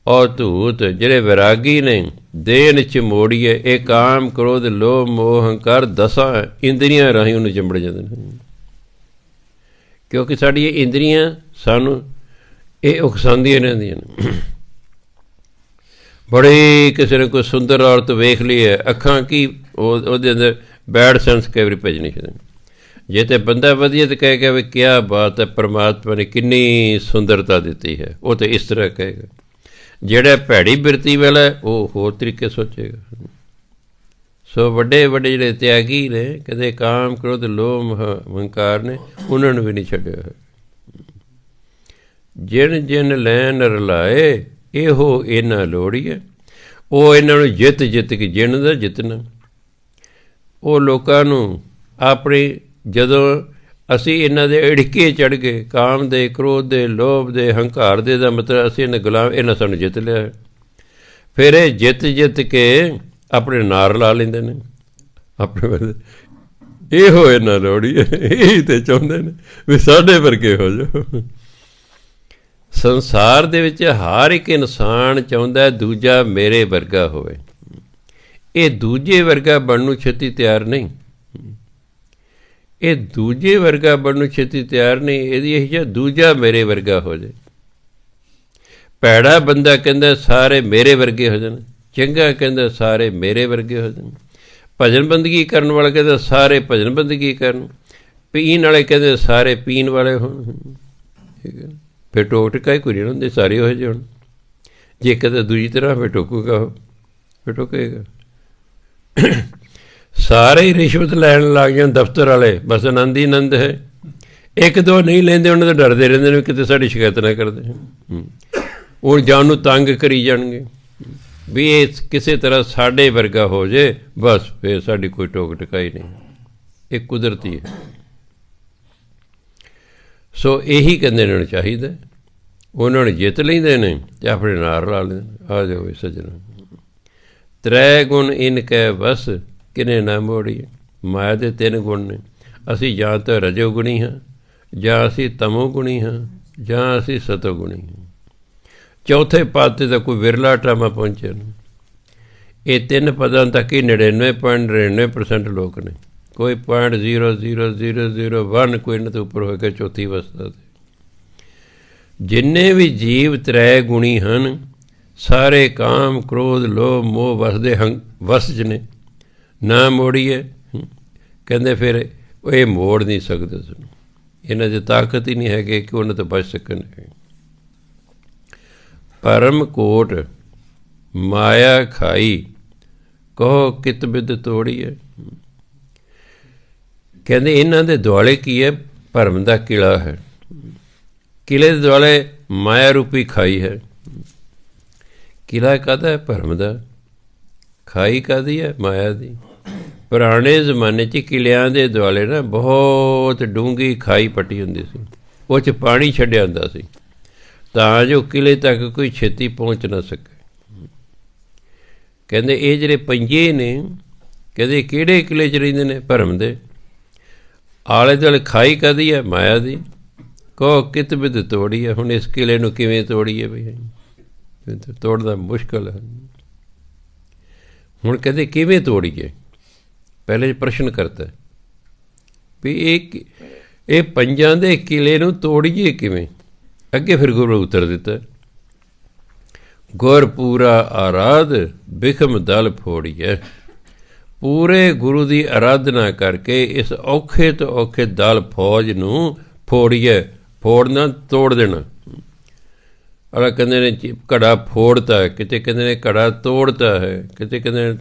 ਔਰ ਤੂਤ ਜਿਹੜੇ ਵਿਰਾਗੀ ਨੇ ਦੇਨ ਚ ਮੋੜੀਏ ਇਹ ਕਾਮ ਕ੍ਰੋਧ ਲੋਭ ਮੋਹ ਹੰਕਾਰ ਦਸਾਂ ਇੰਦਰੀਆਂ ਰਾਹੀਂ ਉਹਨੂੰ ਚੰਬੜ ਜਾਂਦੇ ਨੇ ਕਿਉਂਕਿ ਸਾਡੀ ਇਹ ਇੰਦਰੀਆਂ ਸਾਨੂੰ ਇਹ ਉਕਸਾਉਂਦੀਆਂ ਰਹਿੰਦੀਆਂ ਨੇ ਬੜੀ ਕਿਸੇ ਨੇ ਕੋਈ ਸੁੰਦਰ ਔਰਤ ਵੇਖ ਲਈ ਹੈ ਅੱਖਾਂ ਕੀ ਉਹਦੇ ਅੰਦਰ ਬੈਡ ਸੈਂਸ ਕੈਵਰੀ ਭੇਜਣੀ ਚਾਹੀਦੀ ਜੇ ਤੇ ਬੰਦਾ ਵਧੀਆ ਤੇ ਕਹੇਗਾ ਵੀ ਕੀ ਬਾਤ ਹੈ ਪਰਮਾਤਮਾ ਨੇ ਕਿੰਨੀ ਸੁੰਦਰਤਾ ਦਿੱਤੀ ਹੈ ਉਹ ਤੇ ਇਸ ਤਰ੍ਹਾਂ ਕਹੇਗਾ ਜਿਹੜੇ ਭੈੜੀ ਬਿਰਤੀ ਵਾਲਾ ਉਹ ਹੋਰ ਤਰੀਕੇ ਸੋਚੇਗਾ ਸੋ ਵੱਡੇ ਵੱਡੇ ਜਿਹੜੇ ਤਿਆਗੀ ਨੇ ਕਦੇ ਕਾਮ ਕ੍ਰੋਧ ਲੋਭ ਹੰਕਾਰ ਨੇ ਉਹਨਾਂ ਨੂੰ ਵੀ ਨਹੀਂ ਛੱਡਿਆ ਜਿਨ ਜਿਨ ਲੈਨ ਰਲਾਏ ਇਹੋ ਇਹਨਾਂ ਲੋੜੀਏ ਉਹ ਇਹਨਾਂ ਨੂੰ ਜਿੱਤ ਜਿੱਤ ਕੇ ਜਿੰਨ ਦਾ ਜਿੱਤਣਾ ਉਹ ਲੋਕਾਂ ਨੂੰ ਆਪਣੇ ਜਦੋਂ ਅਸੀਂ ਇਹਨਾਂ ਦੇ ਢਿੱਕੇ ਚੜ ਗਏ ਕਾਮ ਦੇ ਕ੍ਰੋਧ ਦੇ ਲੋਭ ਦੇ ਹੰਕਾਰ ਦੇ ਦਾ ਮਤਲਬ ਅਸੀਂ ਇਹਨਾਂ ਗੁਲਾਮ ਇਹਨਾਂ ਸਾਨੂੰ ਜਿੱਤ ਲਿਆ ਫਿਰ ਇਹ ਜਿੱਤ ਜਿੱਤ ਕੇ ਆਪਣੇ ਨਾਰ ਲਾ ਲੈਂਦੇ ਨੇ ਆਪਣੇ ਇਹ ਹੋਏ ਨਾ ਲੋੜੀ ਇਹ ਤੇ ਚਾਹੁੰਦੇ ਨੇ ਵੀ ਸਾਡੇ ਵਰਗੇ ਹੋ ਜਾਓ ਸੰਸਾਰ ਦੇ ਵਿੱਚ ਹਰ ਇੱਕ ਇਨਸਾਨ ਚਾਹੁੰਦਾ ਦੂਜਾ ਮੇਰੇ ਵਰਗਾ ਹੋਵੇ ਇਹ ਦੂਜੇ ਵਰਗਾ ਬਣਨ ਨੂੰ ਛੇਤੀ ਤਿਆਰ ਨਹੀਂ ਇਹ ਦੂਜੇ ਵਰਗਾ ਬਣਨ ਨੂੰ ਛੇਤੀ ਤਿਆਰ ਨਹੀਂ ਇਹਦੀ ਇਹ ਜਾਂ ਦੂਜਾ ਮੇਰੇ ਵਰਗਾ ਹੋ ਜਾਏ ਪੈੜਾ ਬੰਦਾ ਕਹਿੰਦਾ ਸਾਰੇ ਮੇਰੇ ਵਰਗੇ ਹੋ ਜਾਣ ਚੰਗਾ ਕਹਿੰਦਾ ਸਾਰੇ ਮੇਰੇ ਵਰਗੇ ਹੋ ਜਾਣ ਭਜਨ ਬੰਦਗੀ ਕਰਨ ਵਾਲਾ ਕਹਿੰਦਾ ਸਾਰੇ ਭਜਨ ਬੰਦਗੀ ਕਰਨ ਪੀਣ ਵਾਲੇ ਕਹਿੰਦੇ ਸਾਰੇ ਪੀਣ ਵਾਲੇ ਹੋਣ ਠੀਕ ਹੈ ਫੇ ਟੋਟ ਟਕਾਈ ਕੁਰੀ ਨਹੀਂ ਹੁੰਦੇ ਸਾਰੇ ਹੋ ਜਾਣ ਜੇ ਕਦੇ ਦੂਜੀ ਤਰ੍ਹਾਂ ਫੇ ਟੋਕੂਗਾ ਫੇ ਟੋਕੇਗਾ ਸਾਰੇ ਹੀ ਰਿਸ਼ਵਤ ਲੈਣ ਲੱਗ ਗਏ ਦਫ਼ਤਰ ਵਾਲੇ ਬਸ ਆਨੰਦ ਹੀ ਆਨੰਦ ਹੈ ਇੱਕ ਦੋ ਨਹੀਂ ਲੈਂਦੇ ਉਹਨਾਂ ਦੇ ਡਰਦੇ ਰਹਿੰਦੇ ਨੇ ਕਿਤੇ ਸਾਡੀ ਸ਼ਿਕਾਇਤ ਨਾ ਕਰਦੇ ਉਹ ਜਾਨ ਨੂੰ ਤੰਗ ਕਰੀ ਜਾਣਗੇ ਵੀ ਇਹ ਕਿਸੇ ਤਰ੍ਹਾਂ ਸਾਡੇ ਵਰਗਾ ਹੋ ਜੇ ਬਸ ਫੇਰ ਸਾਡੀ ਕੋਈ ਟੋਕ ਟਕਾਈ ਨਹੀਂ ਇਹ ਕੁਦਰਤੀ ਹੈ ਸੋ ਇਹੀ ਕਹਿੰਦੇ ਨੇ ਚਾਹੀਦਾ ਉਹਨਾਂ ਨੇ ਜਿੱਤ ਲੈਂਦੇ ਨੇ ਤੇ ਆਪਣੇ ਨਾਲ ਲਾ ਲੈਂਦੇ ਆ ਜਾਓ ਸਜਣਾ ਤ੍ਰੈ ਗੁਣ ਇਨ ਕੈ ਬਸ ਕਿਨੇ ਨਾ ਮੋੜੀ ਮਾਇਆ ਦੇ ਤਿੰਨ ਗੁਣ ਨੇ ਅਸੀਂ ਜਾਂ ਤਾਂ ਰਜੋ ਗੁਣੀ ਹਾਂ ਜਾਂ ਅਸੀਂ ਤਮੋ ਗੁਣੀ ਹਾਂ ਜਾਂ ਅਸੀਂ ਸਤੋ ਗੁਣੀ ਹਾਂ ਚੌਥੇ ਪਦ ਤੇ ਤਾਂ ਕੋਈ ਵਿਰਲਾ ਟਾਮਾ ਪਹੁੰਚਿਆ ਨਹੀਂ ਇਹ ਤਿੰਨ ਪਦਾਂ ਤੱਕ ਹੀ 99.99% ਲੋਕ ਨੇ ਕੋਈ 0.00001 ਕੋਈ ਨਾ ਤੇ ਉੱਪਰ ਕੇ ਚੌਥੀ ਅਵਸਥਾ ਤੇ ਜਿੰਨੇ ਵੀ ਜੀਵ ਤ੍ਰੈ ਗੁਣੀ ਹਨ ਸਾਰੇ ਕਾਮ ਕ੍ਰੋਧ ਲੋਭ ਮੋਹ ਵਸਦੇ ਹੰ ਵਸਜ ਨੇ ਨਾ ਮੋੜੀਏ ਕਹਿੰਦੇ ਫਿਰ ਉਹ ਇਹ ਮੋੜ ਨਹੀਂ ਸਕਦੇ ਉਸ ਇਹਨਾਂ ਦੀ ਤਾਕਤ ਹੀ ਨਹੀਂ ਹੈਗੇ ਕਿ ਉਹਨਾਂ ਤੋਂ ਬਚ ਸਕਣ ਪਰਮ ਕੋਟ ਮਾਇਆ ਖਾਈ ਕਹੋ ਕਿਤ ਬਿਦ ਤੋੜੀਏ ਕਹਿੰਦੇ ਇਹਨਾਂ ਦੇ ਦੁਆਲੇ ਕੀ ਹੈ ਭਰਮ ਦਾ ਕਿਲਾ ਹੈ ਕਿਲੇ ਦੇ ਦੁਆਲੇ ਮਾਇਆ ਰੂਪੀ ਖਾਈ ਹੈ ਕਿਲਾ ਕਹਦਾ ਹੈ ਭਰਮ ਦਾ ਖਾਈ ਕਹਦੀ ਹੈ ਮਾਇਆ ਦੀ ਪੁਰਾਣੇ ਜ਼ਮਾਨੇ 'ਚ ਕਿਲਿਆਂ ਦੇ ਦੁਆਲੇ ਨਾ ਬਹੁਤ ਡੂੰਗੀ ਖਾਈ ਪੱਟੀ ਹੁੰਦੀ ਸੀ ਉਹ 'ਚ ਪਾਣੀ ਛੱਡਿਆ ਹੁੰਦਾ ਸੀ ਤਾਂ ਜੋ ਕਿਲੇ ਤੱਕ ਕੋਈ ਛੇਤੀ ਪਹੁੰਚ ਨਾ ਸਕੇ ਕਹਿੰਦੇ ਇਹ ਜਿਹੜੇ ਪੰਜੇ ਨੇ ਕਹਿੰਦੇ ਕਿਹੜੇ ਕਿਲੇ 'ਚ ਰਹਿੰਦੇ ਨੇ ਭਰਮ ਦੇ ਆਲੇ ਦੁਆਲੇ ਖਾਈ ਕਦੀ ਹੈ ਮਾਇਆ ਦੀ ਕੋ ਕਿਤ ਵਿਦ ਤੋੜੀ ਹੈ ਹੁਣ ਇਸ ਕਿਲੇ ਨੂੰ ਕਿਵੇਂ ਤੋੜੀਏ ਬਈ ਤੋੜਦਾ ਮੁਸ਼ਕਲ ਹੈ ਹੁਣ ਕਹਿੰਦੇ ਕਿਵੇਂ ਤੋੜੀਏ ਪਹਿਲੇ ਪ੍ਰਸ਼ਨ ਕਰਦਾ करता ਵੀ ਇਹ ਇਹ ਪੰਜਾਂ ਦੇ ਕਿਲੇ ਨੂੰ ਤੋੜੀਏ ਕਿਵੇਂ ਅੱਗੇ ਫਿਰ ਗੁਰੂ ਉੱਤਰ ਦਿੱਤਾ ਪੂਰਾ ਆਰਾਧ ਬਿਖਮ ਦਲ ਫੋੜੀਏ ਪੂਰੇ ਗੁਰੂ ਦੀ ਅਰਾਧਨਾ ਕਰਕੇ ਇਸ ਔਖੇ ਤੋਂ ਔਖੇ ਦਲ ਫੌਜ ਨੂੰ ਫੋੜੀਏ ਫੋੜਨਾ ਤੋੜ ਦੇਣਾ ਅਲਾ ਕਹਿੰਦੇ ਨੇ ਘੜਾ ਫੋੜਤਾ ਕਿਤੇ ਕਹਿੰਦੇ ਨੇ ਘੜਾ ਤੋੜਤਾ ਹੈ ਕਿਤੇ ਕਹਿੰਦੇ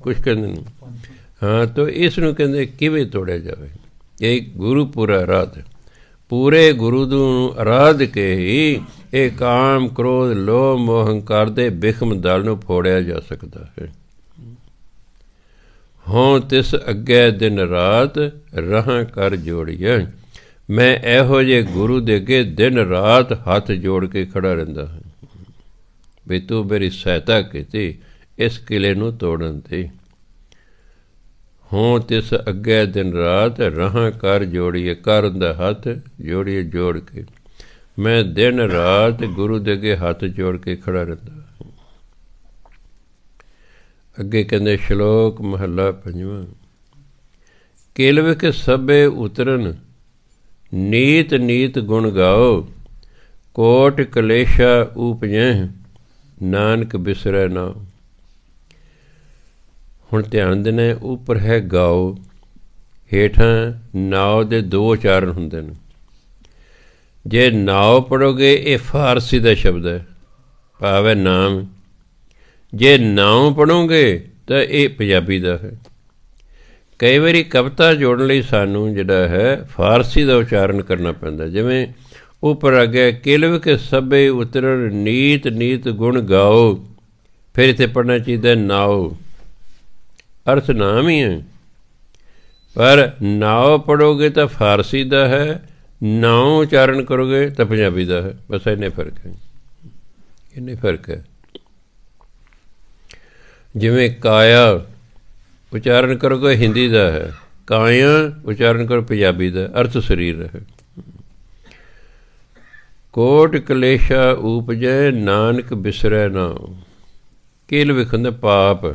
ਕੁਝ ਕਹਿੰਦੇ ਨੇ ਹਾਂ ਤਾਂ ਇਸ ਨੂੰ ਕਹਿੰਦੇ ਕਿਵੇਂ ਤੋੜਿਆ ਜਾਵੇ ਇਹ ਪੁਰਾ ਰਾਧ ਪੂਰੇ ਗੁਰੂ ਨੂੰ ਆਰਾਧ ਕੇ ਹੀ ਇਹ ਕਾਮ ਕ੍ਰੋਧ ਲੋਭ ਮੋਹ ਹੰਕਾਰ ਦੇ ਬਿਖਮ ਦਲ ਨੂੰ ਫੋੜਿਆ ਜਾ ਸਕਦਾ ਹੈ ਹਾਂ ਤਿਸ ਅੱਗੇ ਦਿਨ ਰਾਤ ਰਹਾ ਕਰ ਜੋੜੀਏ ਮੈਂ ਇਹੋ ਜੇ ਗੁਰੂ ਦੇ ਅੱਗੇ ਦਿਨ ਰਾਤ ਹੱਥ ਜੋੜ ਕੇ ਖੜਾ ਰਹਿੰਦਾ ਹਾਂ ਵੀ ਤੂੰ ਮੇਰੀ ਸਹਾਇਤਾ ਕੀਤੀ ਇਸ ਕਿਲੇ ਨੂੰ ਤੋੜਨ ਤੇ ਹੋਂ ਤਿਸ ਅੱਗੇ ਦਿਨ ਰਾਤ ਰਹਾ ਕਰ ਜੋੜੀਏ ਕਰਨ ਦਾ ਹੱਥ ਜੋੜੀਏ ਜੋੜ ਕੇ ਮੈਂ ਦਿਨ ਰਾਤ ਗੁਰੂ ਦੇ ਅੱਗੇ ਹੱਥ ਜੋੜ ਕੇ ਖੜਾ ਰਹਿੰਦਾ ਅੱਗੇ ਕਹਿੰਦੇ ਸ਼ਲੋਕ ਮਹਲਾ ਪੰਜਵਾਂ ਕੇਲਵੇ ਕੇ ਸਭੇ ਉਤਰਨ ਨੀਤ ਨੀਤ ਗੁਣ ਗਾਓ ਕੋਟ ਕਲੇਸ਼ਾ ਉਪਜੈ ਨਾਨਕ ਬਿਸਰੈ ਨਾ ਹੁਣ ਧਿਆਨ ਦੇਣਾ ਉੱਪਰ ਹੈ ਗਾਉ ਹੇਠਾਂ ਨਾਉ ਦੇ ਦੋ ਉਚਾਰਨ ਹੁੰਦੇ ਨੇ ਜੇ ਨਾਉ ਪੜੋਗੇ ਇਹ ਫਾਰਸੀ ਦਾ ਸ਼ਬਦ ਹੈ ਭਾਵੇਂ ਨਾਮ ਜੇ ਨਾਉ ਪੜੋਗੇ ਤਾਂ ਇਹ ਪੰਜਾਬੀ ਦਾ ਹੈ ਕਈ ਵਾਰੀ ਕਵਿਤਾ ਜੋੜਨ ਲਈ ਸਾਨੂੰ ਜਿਹੜਾ ਹੈ ਫਾਰਸੀ ਦਾ ਉਚਾਰਨ ਕਰਨਾ ਪੈਂਦਾ ਜਿਵੇਂ ਉੱਪਰ ਅੱਗੇ ਕਿਲਵ ਕੇ ਸਭੇ ਉਤਰਨ ਨੀਤ ਨੀਤ ਗੁਣ ਗਾਓ ਫਿਰ ਇਥੇ ਪੜਨਾ ਚਾਹੀਦਾ ਨਾਉ ਅਰਥ ਨਾਮ ਹੀ ਹੈ ਪਰ ਨਾਉ ਪੜੋਗੇ ਤਾਂ ਫਾਰਸੀ ਦਾ ਹੈ ਨਾਉ ਉਚਾਰਨ ਕਰੋਗੇ ਤਾਂ ਪੰਜਾਬੀ ਦਾ ਹੈ ਬਸ ਇੰਨੇ ਫਰਕ ਹੈ ਇੰਨੇ ਫਰਕ ਹੈ ਜਿਵੇਂ ਕਾਇਆ ਉਚਾਰਨ ਕਰੋਗੇ ਹਿੰਦੀ ਦਾ ਹੈ ਕਾਇਆ ਉਚਾਰਨ ਕਰੋ ਪੰਜਾਬੀ ਦਾ ਅਰਥ ਸਰੀਰ ਹੈ ਕੋਟ ਕਲੇਸ਼ਾ ਉਪਜੈ ਨਾਨਕ ਬਿਸਰੈ ਨਾ ਕੇਲ ਵਿਖੰਦ ਪਾਪ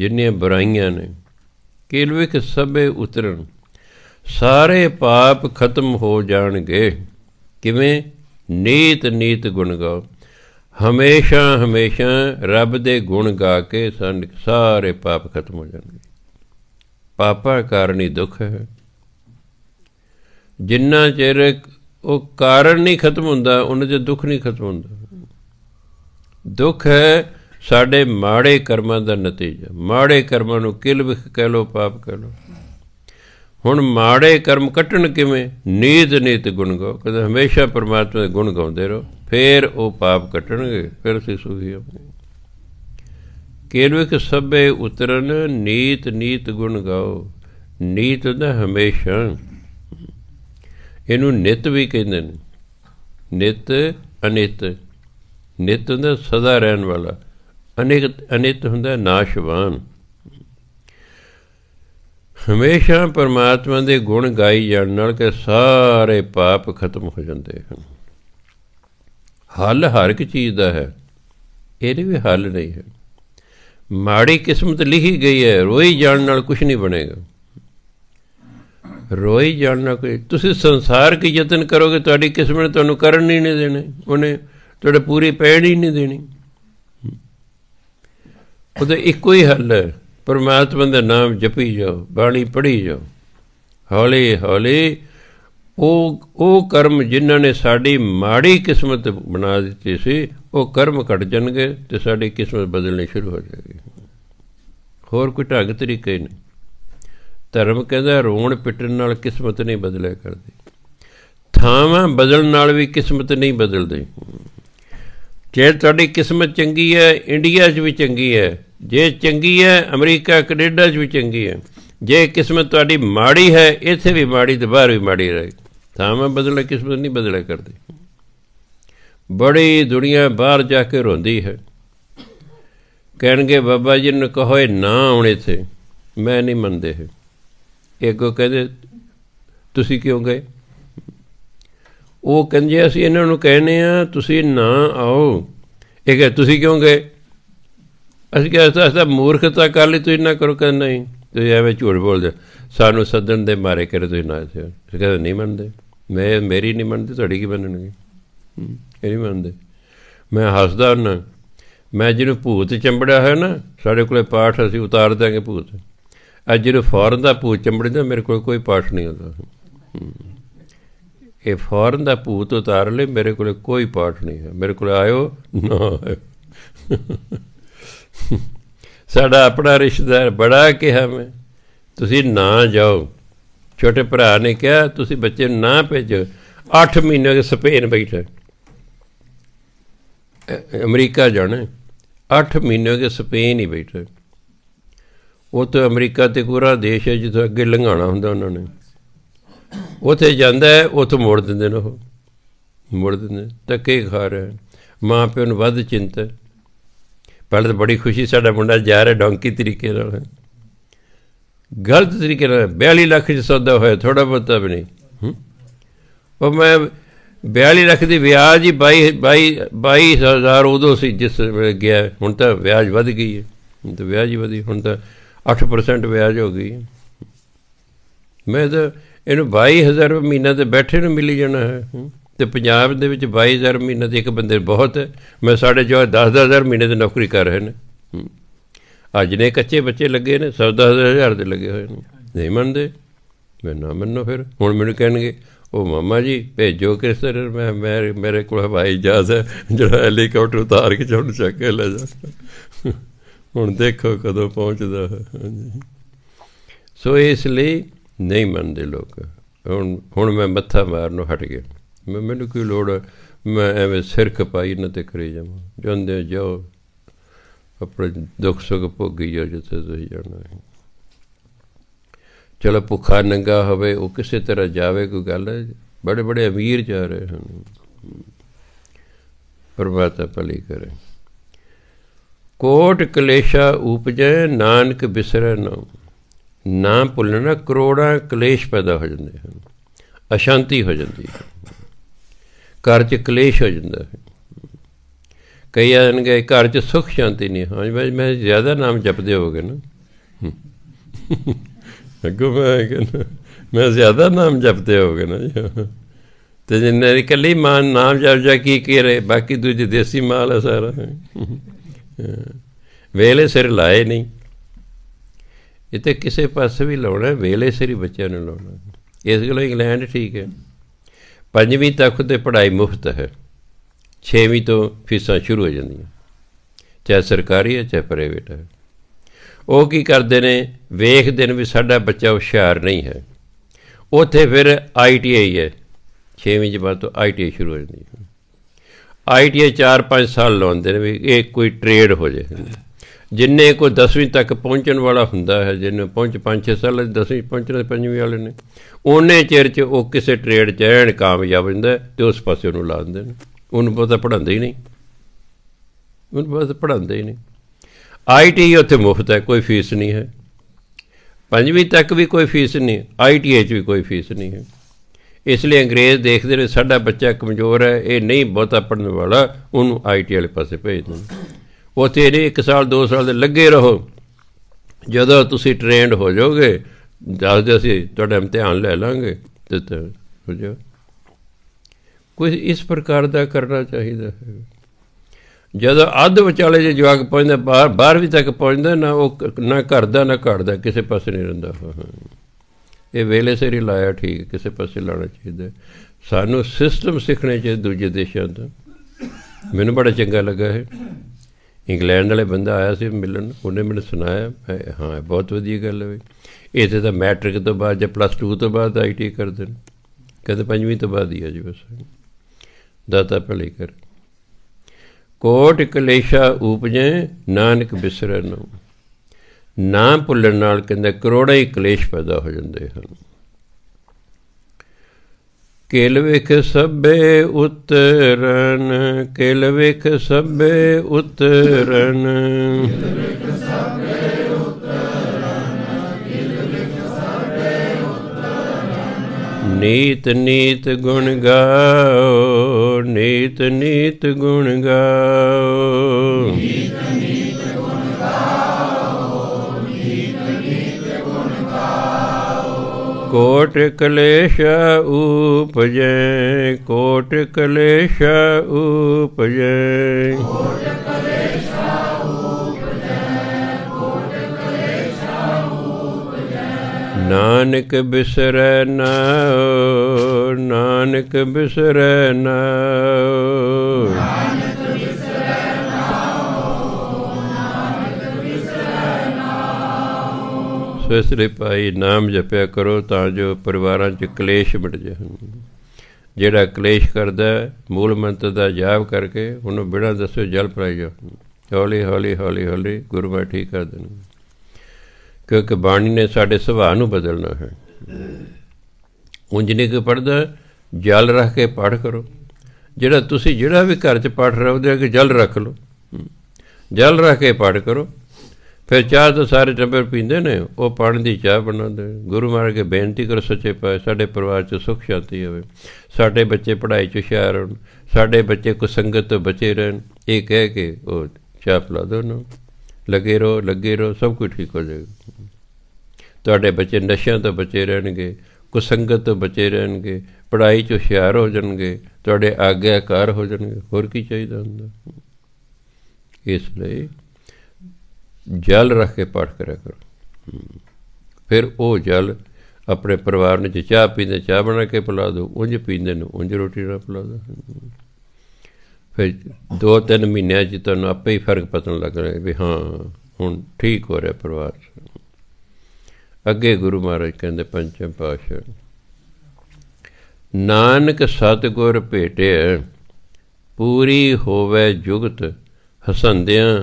ਜਿੰਨੀਆਂ ਬੁਰਾਈਆਂ ਨੇ ਕਿਲਵਿਕ ਸਭੇ ਉਤਰਨ ਸਾਰੇ ਪਾਪ ਖਤਮ ਹੋ ਜਾਣਗੇ ਕਿਵੇਂ ਨੀਤ ਨੀਤ ਗੁਣ ਗਾਓ ਹਮੇਸ਼ਾ ਹਮੇਸ਼ਾ ਰੱਬ ਦੇ ਗੁਣ ਗਾ ਕੇ ਸਾਰੇ ਪਾਪ ਖਤਮ ਹੋ ਜਾਣਗੇ ਪਾਪਾ ਕਾਰਨ ਹੀ ਦੁੱਖ ਹੈ ਜਿੰਨਾ ਚਿਰ ਉਹ ਕਾਰਨ ਨਹੀਂ ਖਤਮ ਹੁੰਦਾ ਉਹਨਾਂ 'ਚ ਦੁੱਖ ਨਹੀਂ ਖਤਮ ਹੁੰਦਾ ਦੁੱਖ ਹੈ ਸਾਡੇ ਮਾੜੇ ਕਰਮਾਂ ਦਾ ਨਤੀਜਾ ਮਾੜੇ ਕਰਮਾਂ ਨੂੰ ਕਿਲ ਵਿਖ ਕਹਿ ਲੋ ਪਾਪ ਕਹਿ ਲੋ ਹੁਣ ਮਾੜੇ ਕਰਮ ਕੱਟਣ ਕਿਵੇਂ ਨੀਤ ਨੀਤ ਗੁਣ ਗਾਓ ਕਹਿੰਦੇ ਹਮੇਸ਼ਾ ਪਰਮਾਤਮਾ ਦੇ ਗੁਣ ਗਾਉਂਦੇ ਰਹੋ ਫੇਰ ਉਹ ਪਾਪ ਕੱਟਣਗੇ ਫਿਰ ਅਸੀਂ ਸੁਖੀ ਆਪਣੇ ਕੇਲਵਿਕ ਸਭੇ ਉਤਰਨ ਨੀਤ ਨੀਤ ਗੁਣ ਗਾਓ ਨੀਤ ਦਾ ਹਮੇਸ਼ਾ ਇਹਨੂੰ ਨਿਤ ਵੀ ਕਹਿੰਦੇ ਨੇ ਨਿਤ ਅਨਿਤ ਨਿਤ ਦਾ ਸਦਾ ਰਹਿਣ ਵਾਲਾ ਅਨਿਤ ਅਨਿਤ ਹੁੰਦਾ ਨਾਸ਼ਵਾਨ ਹਮੇਸ਼ਾ ਪਰਮਾਤਮਾ ਦੇ ਗੁਣ ਗਾਈ ਜਾਣ ਨਾਲ ਕਿ ਸਾਰੇ ਪਾਪ ਖਤਮ ਹੋ ਜਾਂਦੇ ਹਨ ਹੱਲ ਹਰ ਇੱਕ ਚੀਜ਼ ਦਾ ਹੈ ਇਹਦੇ ਵੀ ਹੱਲ ਨਹੀਂ ਹੈ ਮਾੜੀ ਕਿਸਮਤ ਲਿਖੀ ਗਈ ਹੈ ਰੋਈ ਜਾਣ ਨਾਲ ਕੁਝ ਨਹੀਂ ਬਣੇਗਾ ਰੋਈ ਜਾਣ ਨਾਲ ਕੋਈ ਤੁਸੀਂ ਸੰਸਾਰ ਕੀ ਯਤਨ ਕਰੋਗੇ ਤੁਹਾਡੀ ਕਿਸਮਤ ਤੁਹਾਨੂੰ ਕਰਨ ਨਹੀਂ ਦੇਣੇ ਉਹਨੇ ਤੁਹਾਡੇ ਪੂਰੀ ਪੈਣ ਹੀ ਨਹੀਂ ਦੇਣੀ ਉਹਦਾ ਇੱਕੋ ਹੀ ਹੱਲ ਹੈ ਪਰਮਾਤਮਾ ਦਾ ਨਾਮ ਜਪੀ ਜਾਓ ਬਾਣੀ ਪੜ੍ਹੀ ਜਾਓ ਹੌਲੀ ਹੌਲੀ ਉਹ ਉਹ ਕਰਮ ਜਿਨ੍ਹਾਂ ਨੇ ਸਾਡੀ ਮਾੜੀ ਕਿਸਮਤ ਬਣਾ ਦਿੱਤੀ ਸੀ ਉਹ ਕਰਮ ਘਟ ਜਾਣਗੇ ਤੇ ਸਾਡੀ ਕਿਸਮਤ ਬਦਲਣੀ ਸ਼ੁਰੂ ਹੋ ਜਾਏਗੀ ਹੋਰ ਕੋਈ ਢੰਗ ਤਰੀਕੇ ਨਹੀਂ ਧਰਮ ਕਹਿੰਦਾ ਰੋਣ ਪਿੱਟਣ ਨਾਲ ਕਿਸਮਤ ਨਹੀਂ ਬਦਲਿਆ ਕਰਦੀ ਥਾਵਾਂ ਬਦਲਣ ਨਾਲ ਵੀ ਕਿਸਮਤ ਨਹੀਂ ਬਦਲਦੀ ਜੇ ਤੁਹਾਡੀ ਕਿਸਮਤ ਚੰਗੀ ਹੈ ਇੰਡੀਆ 'ਚ ਵੀ ਚੰਗੀ ਹੈ ਜੇ ਚੰਗੀ ਹੈ ਅਮਰੀਕਾ ਕੈਨੇਡਾ 'ਚ ਵੀ ਚੰਗੀ ਹੈ ਜੇ ਕਿਸਮਤ ਤੁਹਾਡੀ ਮਾੜੀ ਹੈ ਇੱਥੇ ਵੀ ਮਾੜੀ ਤੇ ਬਾਹਰ ਵੀ ਮਾੜੀ ਰਹੇ ਤਾਂ ਮੈਂ ਬਦਲੇ ਕਿਸਮਤ ਨਹੀਂ ਬਦਲੇ ਕਰਦੀ ਬੜੀ ਦੁਨੀਆ ਬਾਹਰ ਜਾ ਕੇ ਰੋਂਦੀ ਹੈ ਕਹਿਣਗੇ ਬਾਬਾ ਜੀ ਨੂੰ ਕਹੋ ਇਹ ਨਾ ਆਉਣ ਇੱਥੇ ਮੈਂ ਨਹੀਂ ਮੰਨਦੇ ਇਹ ਕੋ ਕਹਿੰਦੇ ਤੁਸੀਂ ਕਿਉਂ ਗਏ ਉਹ ਕਹਿੰਦੇ ਅਸੀਂ ਇਹਨਾਂ ਨੂੰ ਕਹਿੰਨੇ ਆ ਤੁਸੀਂ ਨਾ ਆਓ ਇਹ ਕਹੇ ਤੁਸੀਂ ਕਿਉਂ ਗਏ ਅਸੀਂ ਕਿਹਾ ਅਸੀਂ ਤਾਂ ਮੂਰਖਤਾ ਕਰ ਲਈ ਤੁਸੀਂ ਨਾ ਕਰੋ ਕਹਿੰਦੇ ਨਹੀਂ ਤੁਸੀਂ ਐਵੇਂ ਝੂਠ ਬੋਲਦੇ ਸਾਨੂੰ ਸੱਦਣ ਦੇ ਮਾਰੇ ਕਰੇ ਤੁਸੀਂ ਨਾ ਇੱਥੇ ਅਸੀਂ ਕਹਿੰਦੇ ਨਹੀਂ ਮੰਨਦੇ ਮੈਂ ਮੇਰੀ ਨਹੀਂ ਮੰਨਦੇ ਤੁਹਾਡੀ ਕੀ ਮੰਨਣਗੇ ਇਹ ਨਹੀਂ ਮੰਨਦੇ ਮੈਂ ਹੱਸਦਾ ਨਾ ਮੈਂ ਜਿਹਨੂੰ ਭੂਤ ਚੰਬੜਿਆ ਹੋਇਆ ਨਾ ਸਾਡੇ ਕੋਲੇ ਪਾਠ ਅਸੀਂ ਉਤਾਰ ਦਾਂਗੇ ਭੂਤ ਅੱਜ ਜਿਹਨੂੰ ਫੌਰਨ ਦਾ ਭੂਤ ਚੰਬੜਿਆ ਮੇਰੇ ਕੋਲ ਕੋਈ ਪਾਠ ਨਹੀਂ ਹੁੰਦਾ ਇਹ ਫੌਰਨ ਦਾ ਭੂਤ ਉਤਾਰ ਲੈ ਮੇਰੇ ਕੋਲੇ ਕੋਈ ਪਾਠ ਨਹੀਂ ਹੈ ਮੇਰੇ ਕੋਲੇ ਆਇਓ ਨਾ ਸਾਡਾ ਆਪਣਾ ਰਿਸ਼ਤੇਦਾਰ ਬੜਾ ਕਿਹਾ ਮੈਂ ਤੁਸੀਂ ਨਾ ਜਾਓ ਛੋਟੇ ਭਰਾ ਨੇ ਕਿਹਾ ਤੁਸੀਂ ਬੱਚੇ ਨੂੰ ਨਾ ਭੇਜੋ 8 ਮਹੀਨੇ ਦੇ ਸਪੇਨ ਬੈਠੇ ਅਮਰੀਕਾ ਜਾਣਾ 8 ਮਹੀਨੇ ਦੇ ਸਪੇਨ ਹੀ ਬੈਠੇ ਉਹ ਤਾਂ ਅਮਰੀਕਾ ਤੇ ਪੂਰਾ ਦੇਸ਼ ਹੈ ਜਿੱਥੇ ਅੱਗੇ ਲੰਘਾਣਾ ਹੁੰਦਾ ਉਹਨਾਂ ਨੇ ਉਥੇ ਜਾਂਦਾ ਹੈ ਉਥੋਂ ਮੋੜ ਦਿੰਦੇ ਨੇ ਉਹ ਮੋੜ ਦਿੰਦੇ ਤੱਕੇ ਖਾ ਰਹੇ ਮਾਂ ਪਿਓ ਨੂੰ ਵੱਧ ਚਿੰਤਾ ਪਹਿਲਾਂ ਤਾਂ ਬੜੀ ਖੁਸ਼ੀ ਸਾਡਾ ਮੁੰਡਾ ਜਾ ਰਿਹਾ ਡੌਂਕੀ ਤਰੀਕੇ ਨਾਲ ਗਲਤ ਤਰੀਕੇ ਨਾਲ 42 ਲੱਖ ਚ ਸੌਦਾ ਹੋਇਆ ਥੋੜਾ ਬੋਤਾ ਵੀ ਨਹੀਂ ਉਹ ਮੈਂ 42 ਲੱਖ ਦੀ ਵਿਆਜ ਹੀ 22 22 22000 ਉਦੋਂ ਸੀ ਜਿਸ ਗਿਆ ਹੁਣ ਤਾਂ ਵਿਆਜ ਵੱਧ ਗਈ ਹੈ ਹੁਣ ਤਾਂ ਵਿਆਜ ਹੀ ਵਧੀ ਹੁਣ ਤਾਂ 8% ਵਿਆਜ ਹੋ ਗਈ ਮੈਂ ਤਾਂ ਇਹਨੂੰ 22000 ਰੁਪਏ ਮਹੀਨਾ ਤੇ ਬੈਠੇ ਨੂੰ ਮਿਲੀ ਜਾਣਾ ਹੈ ਤੇ ਪੰਜਾਬ ਦੇ ਵਿੱਚ 22000 ਮਹੀਨਾ ਤੇ ਇੱਕ ਬੰਦੇ ਬਹੁਤ ਹੈ ਮੈਂ ਸਾਡੇ ਜੋ 10-10000 ਮਹੀਨੇ ਤੇ ਨੌਕਰੀ ਕਰ ਰਹੇ ਨੇ ਅੱਜ ਨੇ ਕੱਚੇ ਬੱਚੇ ਲੱਗੇ ਨੇ 10-10000 ਦੇ ਲੱਗੇ ਹੋਏ ਨੇ ਨਹੀਂ ਮੰਨਦੇ ਮੈਂ ਨਾ ਮੰਨੋ ਫਿਰ ਹੁਣ ਮੈਨੂੰ ਕਹਿਣਗੇ ਉਹ ਮਾਮਾ ਜੀ ਭੇਜੋ ਕਿਸ ਤਰ੍ਹਾਂ ਮੈਂ ਮੇਰੇ ਮੇਰੇ ਕੋਲ ਹਵਾਈ ਜਹਾਜ਼ ਹੈ ਜਿਹੜਾ ਹੈਲੀਕਾਪਟਰ ਉਤਾਰ ਕੇ ਚੜ੍ਹ ਚੱਕ ਕੇ ਲੈ ਜਾ ਹੁਣ ਦੇਖੋ ਕਦੋਂ ਪਹੁੰਚਦਾ ਹਾਂਜੀ ਸੋ ਇਸ ਲਈ ਨਹੀਂ ਮੰਨਦੇ ਲੋਕ ਹੁਣ ਹੁਣ ਮੈਂ ਮੱਥਾ ਮਾਰਨ ਨੂੰ ਹਟ ਗਿਆ ਮੈਂ ਮੈਨੂੰ ਕੋਈ ਲੋੜ ਮੈਂ ਐਵੇਂ ਸਿਰ ਖਪਾਈ ਨਾ ਤੇ ਕਰੀ ਜਾਵਾਂ ਜਾਂਦੇ ਜਾਓ ਆਪਣੇ ਦੁੱਖ ਸੁੱਖ ਭੋਗੀ ਜਾ ਜਿੱਥੇ ਤੁਸੀਂ ਜਾਣਾ ਹੈ ਚਲੋ ਭੁੱਖਾ ਨੰਗਾ ਹੋਵੇ ਉਹ ਕਿਸੇ ਤਰ੍ਹਾਂ ਜਾਵੇ ਕੋਈ ਗੱਲ ਬੜੇ ਬੜੇ ਅਮੀਰ ਜਾ ਰਹੇ ਹਨ ਪਰਮਾਤਮਾ ਭਲੀ ਕਰੇ ਕੋਟ ਕਲੇਸ਼ਾ ਉਪਜੈ ਨਾਨਕ ਬਿਸਰੈ ਨਾ ਨਾ ਭੁੱਲਣਾ ਕਰੋੜਾਂ ਕਲੇਸ਼ ਪੈਦਾ ਹੋ ਜਾਂਦੇ ਹਨ ਅਸ਼ਾਂਤੀ ਹੋ ਜਾਂਦੀ ਹੈ ਘਰ 'ਚ ਕਲੇਸ਼ ਹੋ ਜਾਂਦਾ ਹੈ ਕਈ ਆਣਗੇ ਘਰ 'ਚ ਸੁਖ ਸ਼ਾਂਤੀ ਨਹੀਂ ਹਾਂ ਜੀ ਮੈਂ ਜ਼ਿਆਦਾ ਨਾਮ ਜਪਦੇ ਹੋਗੇ ਨਾ ਅੱਗੋਂ ਮੈਂ ਕਹਿੰਦਾ ਮੈਂ ਜ਼ਿਆਦਾ ਨਾਮ ਜਪਦੇ ਹੋਗੇ ਨਾ ਜੀ ਤੇ ਜਿੰਨੇ ਇਕੱਲੀ ਮਾਂ ਨਾਮ ਜਪ ਜਾ ਕੀ ਕਰੇ ਬਾਕੀ ਦੂਜੇ ਦੇਸੀ ਮਾਲ ਹੈ ਸਾਰਾ ਵੇਲੇ ਸਿਰ ਲਾਏ ਨਹੀਂ ਇੱਥੇ ਕਿਸੇ ਪਾਸੇ ਵੀ ਲਾਉਣਾ ਵੇਲੇ ਸਿਰ ਹੀ ਬੱਚਿਆਂ ਨੂੰ ਲਾਉਣਾ ਇਸ ਗੱਲੋਂ ਇੰਗਲੈਂਡ ਠੀਕ ਹੈ ਪੰਜਵੀਂ ਤੱਕ ਤੇ ਪੜ੍ਹਾਈ ਮੁਫਤ ਹੈ ਛੇਵੀਂ ਤੋਂ ਫੀਸਾਂ ਸ਼ੁਰੂ ਹੋ ਜਾਂਦੀਆਂ ਚਾਹੇ ਸਰਕਾਰੀ ਹੈ ਚਾਹੇ ਪ੍ਰਾਈਵੇਟ ਹੈ ਉਹ ਕੀ ਕਰਦੇ ਨੇ ਵੇਖਦੇ ਨੇ ਵੀ ਸਾਡਾ ਬੱਚਾ ਹੁਸ਼ਿਆਰ ਨਹੀਂ ਹੈ ਉੱਥੇ ਫਿਰ ਆਈਟੀਆਈ ਹੈ ਛੇਵੀਂ ਜਮਾਤ ਤੋਂ ਆਈਟੀਆਈ ਸ਼ੁਰੂ ਹੋ ਜਾਂਦੀ ਹੈ ਆਈਟੀਆਈ 4-5 ਸਾਲ ਲਾਉਂਦੇ ਨੇ ਵੀ ਇਹ ਕੋਈ ਟ੍ਰੇਡ ਹੋ ਜਾਏ ਜਿੰਨੇ ਕੋ 10ਵੀਂ ਤੱਕ ਪਹੁੰਚਣ ਵਾਲਾ ਹੁੰਦਾ ਹੈ ਜਿੰਨੇ ਪਹੁੰਚ 5-6 ਸਾਲ 10ਵੀਂ ਪਹੁੰਚਣਾ ਪੰਜਵੀਂ ਵਾਲੇ ਨੇ ਉਹਨੇ ਚਿਰ 'ਚ ਉਹ ਕਿਸੇ ਟ੍ਰੇਡ 'ਚ ਐਨ ਕਾਮਯਾਬ ਹੁੰਦਾ ਤੇ ਉਸ ਪਾਸੇ ਉਹਨੂੰ ਲਾ ਦਿੰਦੇ ਨੇ ਉਹਨੂੰ ਬਸ ਪੜਾਉਂਦੇ ਹੀ ਨਹੀਂ ਉਹਨੂੰ ਬਸ ਪੜਾਉਂਦੇ ਹੀ ਨਹੀਂ ਆਈਟੀ ਉੱਥੇ ਮੁਫਤ ਹੈ ਕੋਈ ਫੀਸ ਨਹੀਂ ਹੈ ਪੰਜਵੀਂ ਤੱਕ ਵੀ ਕੋਈ ਫੀਸ ਨਹੀਂ ਆਈਟੀ ਐਚ ਵੀ ਕੋਈ ਫੀਸ ਨਹੀਂ ਹੈ ਇਸ ਲਈ ਅੰਗਰੇਜ਼ ਦੇਖਦੇ ਨੇ ਸਾਡਾ ਬੱਚਾ ਕਮਜ਼ੋਰ ਹੈ ਇਹ ਨਹੀਂ ਬਹੁਤਾ ਪੜਨ ਵਾਲਾ ਉਹਨੂੰ ਆਈਟੀ ਵਾਲੇ ਪਾਸੇ ਭੇਜ ਦਿੰਦੇ ਉਹ ਤੇਰੇ 1 ਸਾਲ 2 ਸਾਲ ਦੇ ਲੱਗੇ ਰਹੋ ਜਦੋਂ ਤੁਸੀਂ ਟ੍ਰੇਨਡ ਹੋ ਜਾਓਗੇ ਦੱਸ ਦੇ ਅਸੀਂ ਤੁਹਾਡਾ ਇਮਤਿਹਾਨ ਲੈ ਲਾਂਗੇ ਤੇ ਹੋ ਜਾ ਕੋਈ ਇਸ ਪ੍ਰਕਾਰ ਦਾ ਕਰਨਾ ਚਾਹੀਦਾ ਹੈ ਜਦੋਂ ਅੱਧ ਵਿਚਾਲੇ ਜੇ ਜਵਾਕ ਪਹੁੰਚਦਾ ਬਾਹਰ 12ਵੀਂ ਤੱਕ ਪਹੁੰਚਦਾ ਨਾ ਉਹ ਨਾ ਘਰਦਾ ਨਾ ਘੜਦਾ ਕਿਸੇ ਪਾਸੇ ਨਹੀਂ ਰਹਿੰਦਾ ਇਹ ਵੇਲੇ ਸਿਰ ਹੀ ਲਾਇਆ ਠੀਕ ਕਿਸੇ ਪਾਸੇ ਲਾਣਾ ਚਾਹੀਦਾ ਸਾਨੂੰ ਸਿਸਟਮ ਸਿੱਖਣੇ ਚਾਹੀਦੇ ਦੂਜੇ ਦੇਸ਼ਾਂ ਤੋਂ ਮੈਨੂੰ ਬੜਾ ਚੰਗਾ ਲੱਗਾ ਹੈ ਇੰਗਲੈਂਡ ਵਾਲੇ ਬੰਦਾ ਆਇਆ ਸੀ ਮਿਲਣ ਉਹਨੇ ਮੈਨੂੰ ਸੁਣਾਇਆ ਹਾਂ ਬਹੁਤ ਵਧੀਆ ਗੱਲ ਹੈ ਤੇ ਤਾਂ ਮੈਟ੍ਰਿਕ ਤੋਂ ਬਾਅਦ ਜਾਂ ਪਲੱਸ 2 ਤੋਂ ਬਾਅਦ ਆਈਟੀ ਕਰਦੇ ਨੇ ਕਦੇ ਪੰਜਵੀਂ ਤੋਂ ਬਾਅਦ ਹੀ ਆ ਜੀ ਬਸ ਦਾਤਾ ਭਲੇ ਕਰ ਕੋਟ ਕਲੇਸ਼ਾ ਉਪਜੇ ਨਾਨਕ ਬਿਸਰਨ ਨਾ ਭੁੱਲਣ ਨਾਲ ਕਹਿੰਦੇ ਕਰੋੜਾਂ ਹੀ ਕਲੇਸ਼ ਪੈਦਾ ਹੋ ਜਾਂਦੇ ਹਨ ਕਿਲ ਵਿਖ ਸਭੇ ਉਤਰਨ ਕਿਲ ਵਿਖ ਸਭੇ ਉਤਰਨ ਨੀਤ ਨੀਤ ਗੁਣ ਗਾਓ ਨੀਤ ਨੀਤ ਗੁਣ ਗਾਓ ਨੀਤ ਕੋਟ ਕਲੇਸ਼ ਉਪਜੈ ਕੋਟ ਕਲੇਸ਼ ਉਪਜੈ ਕੋਟ ਕਲੇਸ਼ ਨਾਨਕ ਬਿਸਰੈ ਨਾ ਨਾਨਕ ਬਿਸਰੈ ਨਾ ਸੋ ਇਸ ਲਈ ਭਾਈ ਨਾਮ ਜਪਿਆ ਕਰੋ ਤਾਂ ਜੋ ਪਰਿਵਾਰਾਂ 'ਚ ਕਲੇਸ਼ ਮਿਟ ਜਾਣ ਜਿਹੜਾ ਕਲੇਸ਼ ਕਰਦਾ ਮੂਲ ਮੰਤਰ ਦਾ ਜਾਪ ਕਰਕੇ ਉਹਨੂੰ ਬਿਨਾਂ ਦੱਸੋ ਜਲ ਜਾ ਹੌਲੀ ਹੌਲੀ ਹੌਲੀ ਹੌਲੀ ਬਾਣੀ ਠੀਕ ਕਰ ਦੇਣ ਕਿਉਂਕਿ ਬਾਣੀ ਨੇ ਸਾਡੇ ਸੁਭਾਅ ਨੂੰ ਬਦਲਣਾ ਹੈ ਉਂਝ ਕੇ ਕਿ ਪੜਦਾ ਜਲ ਰੱਖ ਕੇ ਪੜ ਕਰੋ ਜਿਹੜਾ ਤੁਸੀਂ ਜਿਹੜਾ ਵੀ ਘਰ 'ਚ ਪੜ ਰਹੇ ਹੋ ਕਿ ਜਲ ਰੱਖ ਲਓ ਜਲ ਰੱਖ ਕੇ ਪੜ ਕਰੋ ਫਿਰ ਚਾਹ ਤਾਂ ਸਾਰੇ ਟੱਬਰ ਪੀਂਦੇ ਨੇ ਉਹ ਪਾਣੀ ਦੀ ਚਾਹ ਬਣਾਉਂਦੇ ਗੁਰੂ ਮਹਾਰਾਜ ਕੇ ਬੇਨਤੀ ਕਰੋ ਸੱਚੇ ਪਾਏ ਸਾਡੇ ਪਰਿਵਾਰ 'ਚ ਸੁੱਖ ਸ਼ਾਂਤੀ ਆਵੇ ਸਾਡੇ ਬੱਚੇ ਪੜ੍ਹਾਈ 'ਚ ਹੁਸ਼ਿਆਰ ਹੋਣ ਸਾਡੇ ਬੱਚੇ ਕੁਸੰਗਤ ਤੋਂ ਬਚੇ ਰਹਿਣ ਇਹ ਕਹਿ ਕੇ ਉਹ ਚਾਹ ਪਲਾ ਦੋ ਨੂੰ ਲੱਗੇ ਰਹੋ ਲੱਗੇ ਰਹੋ ਸਭ ਕੁਝ ਠੀਕ ਹੋ ਜਾਏਗਾ ਤੁਹਾਡੇ ਬੱਚੇ ਨਸ਼ਿਆਂ ਤੋਂ ਬਚੇ ਰਹਿਣਗੇ ਕੁਸੰਗਤ ਤੋਂ ਬਚੇ ਰਹਿਣਗੇ ਪੜ੍ਹਾਈ 'ਚ ਹੁਸ਼ਿਆਰ ਹੋ ਜਾਣਗੇ ਤੁਹਾਡੇ ਆਗਿਆਕਾਰ ਹੋ ਜਾਣਗੇ ਹੋਰ ਕੀ ਚਾਹੀਦਾ ਹੁੰਦਾ ਇਸ ਲਈ ਜਲ ਰੱਖ ਕੇ ਪਾਠ ਕਰਿਆ ਕਰੋ ਫਿਰ ਉਹ ਜਲ ਆਪਣੇ ਪਰਿਵਾਰ ਨੂੰ ਚਾਹ ਪੀਂਦੇ ਚਾਹ ਬਣਾ ਕੇ ਪਿਲਾ ਦਿਓ ਉਂਝ ਪੀਂਦੇ ਨੂੰ ਉਂਝ ਰੋਟੀ ਨਾਲ ਪਿਲਾ ਦਿਓ ਫਿਰ ਦੋ ਤਿੰਨ ਮਹੀਨਿਆਂ 'ਚ ਤੁਹਾਨੂੰ ਆਪੇ ਹੀ ਫਰਕ ਪਤਣ ਲੱਗ ਰਿਹਾ ਵੀ ਹਾਂ ਹੁਣ ਠੀਕ ਹੋ ਰਿਹਾ ਪਰਿਵਾਰ ਅੱਗੇ ਗੁਰੂ ਮਹਾਰਾਜ ਕਹਿੰਦੇ ਪੰਚਮ ਪਾਸ਼ਾ ਨਾਨਕ ਸਤਗੁਰ ਭੇਟੇ ਪੂਰੀ ਹੋਵੇ ਜੁਗਤ ਹਸੰਦਿਆਂ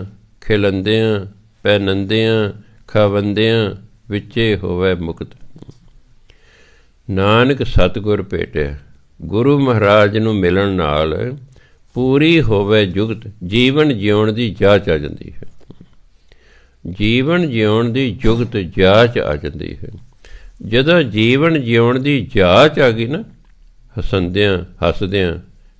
ਖਿਲੰਦਿਆਂ ਪੈਨੰਦਿਆਂ ਖਾਵੰਦਿਆਂ ਵਿੱਚੇ ਹੋਵੇ ਮੁਕਤ ਨਾਨਕ ਸਤਗੁਰ ਭੇਟਿਆ ਗੁਰੂ ਮਹਾਰਾਜ ਨੂੰ ਮਿਲਣ ਨਾਲ ਪੂਰੀ ਹੋਵੇ ਜੁਗਤ ਜੀਵਨ ਜਿਉਣ ਦੀ ਜਾਚ ਆ ਜਾਂਦੀ ਹੈ ਜੀਵਨ ਜਿਉਣ ਦੀ ਜੁਗਤ ਜਾਚ ਆ ਜਾਂਦੀ ਹੈ ਜਦੋਂ ਜੀਵਨ ਜਿਉਣ ਦੀ ਜਾਚ ਆ ਗਈ ਨਾ ਹਸੰਦਿਆਂ ਹੱਸਦਿਆਂ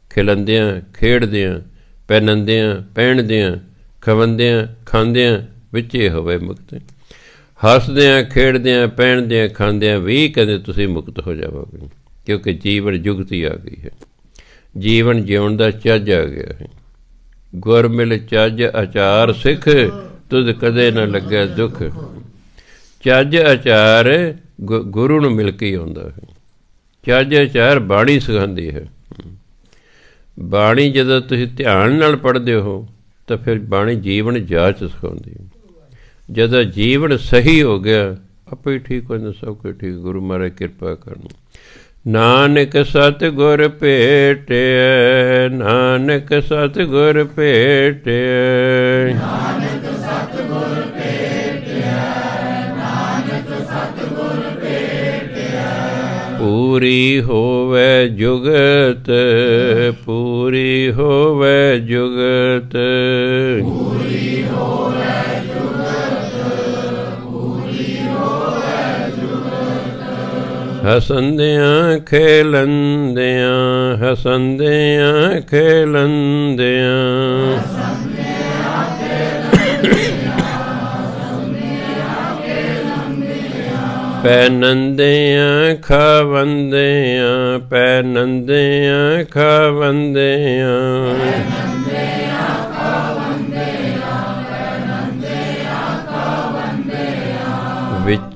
ਖਿਲੰਦਿਆਂ ਖੇਡਦਿਆਂ ਪੈਨੰਦਿਆਂ ਪਹਿਣਦਿਆਂ ਖਵੰਦਿਆਂ ਖਾਂਦਿਆਂ ਵਿੱਚੇ ਹੋਵੇ ਮੁਕਤ ਹੱਸਦਿਆਂ ਖੇਡਦਿਆਂ ਪਹਿਨਦਿਆਂ ਖਾਂਦਿਆਂ ਵੀ ਕਦੇ ਤੁਸੀਂ ਮੁਕਤ ਹੋ ਜਾਵੋਗੇ ਕਿਉਂਕਿ ਜੀਵਨ ਜੁਗਤੀ ਆ ਗਈ ਹੈ ਜੀਵਨ ਜਿਉਣ ਦਾ ਚੱਜ ਆ ਗਿਆ ਹੈ ਗੁਰ ਮਿਲ ਚੱਜ ਆਚਾਰ ਸਿੱਖ ਤੁਧ ਕਦੇ ਨਾ ਲੱਗੇ ਦੁੱਖ ਚੱਜ ਆਚਾਰ ਗੁਰੂ ਨੂੰ ਮਿਲ ਕੇ ਆਉਂਦਾ ਹੈ ਚੱਜ ਆਚਾਰ ਬਾਣੀ ਸਿਖਾਉਂਦੀ ਹੈ ਬਾਣੀ ਜਦੋਂ ਤੁਸੀਂ ਧਿਆਨ ਨਾਲ ਪੜ੍ਹਦੇ ਹੋ ਤਾਂ ਫਿਰ ਬਾਣੀ ਜੀਵਨ ਜਾਚ ਸਿਖਾਉਂਦੀ ਹੈ ਜਦੋਂ ਜੀਵਨ ਸਹੀ ਹੋ ਗਿਆ ਆਪੇ ਠੀਕ ਹੋ ਜਾਂਦਾ ਸਭ ਕੁਝ ਠੀਕ ਗੁਰੂ ਮਹਾਰਾਜ ਕਿਰਪਾ ਕਰਨ ਨਾਨਕ ਸਤ ਗੁਰ ਭੇਟੇ ਨਾਨਕ ਸਤ ਗੁਰ ਭੇਟੇ ਨਾਨਕ ਸਤ ਗੁਰ ਭੇਟੇ ਨਾਨਕ ਸਤ ਗੁਰ ਭੇਟੇ ਪੂਰੀ ਹੋਵੇ ਜੁਗਤ ਪੂਰੀ ਹੋਵੇ ਜੁਗਤ ਪੂਰੀ ਹੋਵੇ ਜੁਗਤ ਹਸੰਦਿਆਂ ਖੇਲੰਦਿਆਂ ਹਸੰਦਿਆਂ ਖੇਲੰਦਿਆਂ ਪੈਨੰਦਿਆਂ ਖਵੰਦਿਆਂ ਪੈਨੰਦਿਆਂ ਖਵੰਦਿਆਂ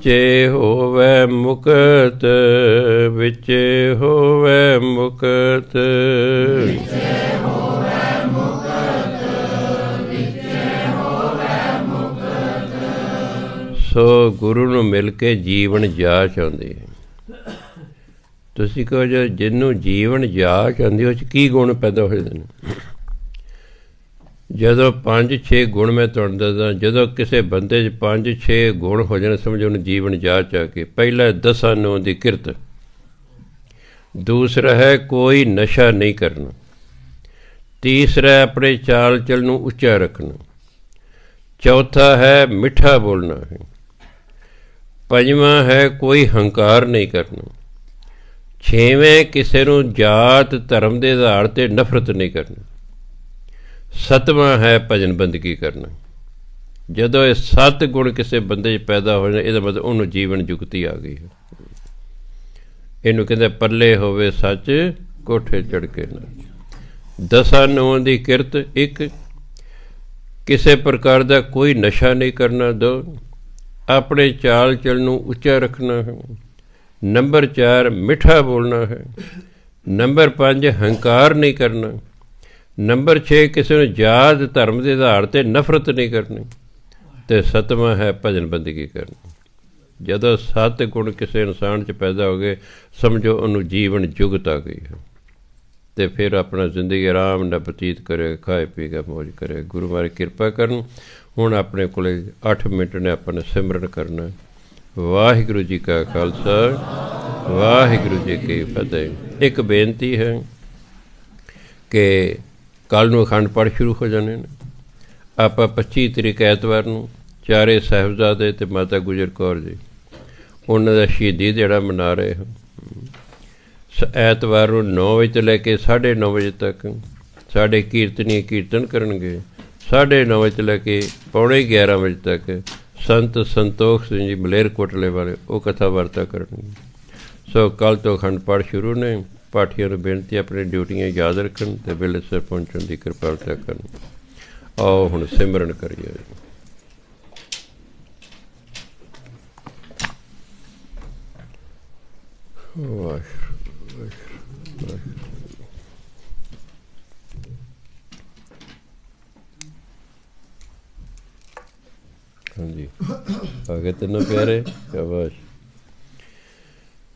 ਵਿਚੇ ਹੋਵੇ ਮੁਕਤ ਵਿਚੇ ਹੋਵੇ ਮੁਕਤ ਵਿਚੇ ਹੋਵੇ ਮੁਕਤ ਵਿਚੇ ਹੋਵੇ ਮੁਕਤ ਸੋ ਗੁਰੂ ਨੂੰ ਮਿਲ ਕੇ ਜੀਵਨ ਜਾ ਹੈ ਤੁਸੀਂ ਕਹੋ ਜੇ ਜਿੰਨੂੰ ਜੀਵਨ ਜਾ ਉਹ ਚ ਕੀ ਗੁਣ ਪੈਦਾ ਹੋਏ ਨੇ ਜਦੋਂ 5-6 ਗੁਣ ਮੈਂ ਤੁਹਾਨੂੰ ਦੱਸਦਾ ਜਦੋਂ ਕਿਸੇ ਬੰਦੇ 'ਚ 5-6 ਗੁਣ ਹੋ ਜਾਣ ਸਮਝੋ ਉਹਨੂੰ ਜੀਵਨ ਜਾਚ ਆ ਕੇ ਪਹਿਲਾ ਦਸਾਂ ਨੂੰ ਦੀ ਕਿਰਤ ਦੂਸਰਾ ਹੈ ਕੋਈ ਨਸ਼ਾ ਨਹੀਂ ਕਰਨਾ ਤੀਸਰਾ ਆਪਣੇ ਚਾਲ ਚਲ ਨੂੰ ਉੱਚਾ ਰੱਖਣਾ ਚੌਥਾ ਹੈ ਮਿੱਠਾ ਬੋਲਣਾ ਹੈ ਪੰਜਵਾਂ ਹੈ ਕੋਈ ਹੰਕਾਰ ਨਹੀਂ ਕਰਨਾ ਛੇਵੇਂ ਕਿਸੇ ਨੂੰ ਜਾਤ ਧਰਮ ਦੇ ਆਧਾਰ ਤੇ ਨਫ਼ਰਤ ਨਹੀਂ ਕਰਨੀ ਸਤਵਾਂ ਹੈ ਭਜਨ ਬੰਦਗੀ ਕਰਨਾ ਜਦੋਂ ਇਹ ਸੱਤ ਗੁਣ ਕਿਸੇ ਬੰਦੇ 'ਚ ਪੈਦਾ ਹੋ ਨੇ ਇਹਦਾ ਮਤਲਬ ਉਹਨੂੰ ਜੀਵਨ ਜੁਗਤੀ ਆ ਗਈ ਹੈ ਇਹਨੂੰ ਕਹਿੰਦੇ ਪੱਲੇ ਹੋਵੇ ਸੱਚ ਕੋਠੇ ਚੜ ਕੇ ਨਾ ਦਸਾਂ ਨੌਂ ਦੀ ਕਿਰਤ ਇੱਕ ਕਿਸੇ ਪ੍ਰਕਾਰ ਦਾ ਕੋਈ ਨਸ਼ਾ ਨਹੀਂ ਕਰਨਾ ਦੋ ਆਪਣੇ ਚਾਲ ਚਲ ਨੂੰ ਉੱਚਾ ਰੱਖਣਾ ਹੈ ਨੰਬਰ 4 ਮਿੱਠਾ ਬੋਲਣਾ ਹੈ ਨੰਬਰ 5 ਹੰਕਾਰ ਨਹੀਂ ਕਰਨਾ ਨੰਬਰ 6 ਕਿਸੇ ਨੂੰ ਜਾਤ ਧਰਮ ਦੇ ਆਧਾਰ ਤੇ ਨਫ਼ਰਤ ਨਹੀਂ ਕਰਨੀ ਤੇ ਸਤਵਾਂ ਹੈ ਭਜਨ ਬੰਦਗੀ ਕਰਨੀ ਜਦੋਂ ਸਤ ਗੁਣ ਕਿਸੇ ਇਨਸਾਨ 'ਚ ਪੈਦਾ ਹੋ ਗਏ ਸਮਝੋ ਉਹਨੂੰ ਜੀਵਨ ਜੁਗਤ ਆ ਗਈ ਹੈ ਤੇ ਫਿਰ ਆਪਣਾ ਜ਼ਿੰਦਗੀ ਆਰਾਮ ਨਾਲ ਬਤੀਤ ਕਰੇ ਖਾਏ ਪੀ ਕੇ ਮौज ਕਰੇ ਗੁਰੂ ਮਾਰੇ ਕਿਰਪਾ ਕਰਨ ਹੁਣ ਆਪਣੇ ਕੋਲੇ 8 ਮਿੰਟ ਨੇ ਆਪਾਂ ਨੇ ਸਿਮਰਨ ਕਰਨਾ ਵਾਹਿਗੁਰੂ ਜੀ ਕਾ ਖਾਲਸਾ ਵਾਹਿਗੁਰੂ ਜੀ ਕੀ ਫਤਿਹ ਇੱਕ ਬੇਨਤੀ ਹੈ ਕਿ ਕੱਲ ਨੂੰ ਅਖੰਡ ਪਾਠ ਸ਼ੁਰੂ ਹੋ ਜਾਣੇ ਨੇ ਆਪਾਂ 25 ਤਰੀਕ ਐਤਵਾਰ ਨੂੰ ਚਾਰੇ ਸਹਿਬਜ਼ਾਦੇ ਤੇ ਮਾਤਾ ਗੁਜਰ ਕੌਰ ਜੀ ਉਹਨਾਂ ਦਾ ਸ਼ਹੀਦੀ ਜਿਹੜਾ ਮਨਾ ਰਹੇ ਹਾਂ ਐਤਵਾਰ ਨੂੰ 9 ਵਜੇ ਤੋਂ ਲੈ ਕੇ 9:30 ਵਜੇ ਤੱਕ ਸਾਡੇ ਕੀਰਤਨੀ ਕੀਰਤਨ ਕਰਨਗੇ 9:30 ਵਜੇ ਤੋਂ ਲੈ ਕੇ ਪੌਣੇ 11 ਵਜੇ ਤੱਕ ਸੰਤ ਸੰਤੋਖ ਸਿੰਘ ਜੀ ਮਲੇਰ ਕੋਟਲੇ ਵਾਲੇ ਉਹ ਕਥਾ ਵਾਰਤਾ ਕਰਨਗੇ ਸੋ ਕੱਲ ਤੋਂ ਖੰਡ ਪਾਠ ਸ਼ੁਰੂ ਨੇ ਪਾਠੀਆਂ ਨੂੰ ਬੇਨਤੀ ਆਪਣੇ ਡਿਊਟੀਆਂ ਯਾਦ ਰੱਖਣ ਤੇ ਵੇਲੇ ਸਿਰ ਪਹੁੰਚਣ ਦੀ ਕਿਰਪਾਲਤਾ ਕਰਨ ਆਓ ਹੁਣ ਸਿਮਰਨ ਕਰੀਏ ਵਾਹਿਗੁਰੂ ਵਾਹਿਗੁਰੂ ਹਾਂਜੀ ਆਗੇ ਤੈਨੂੰ ਪਿਆਰੇ ਸ਼ਾਬਾਸ਼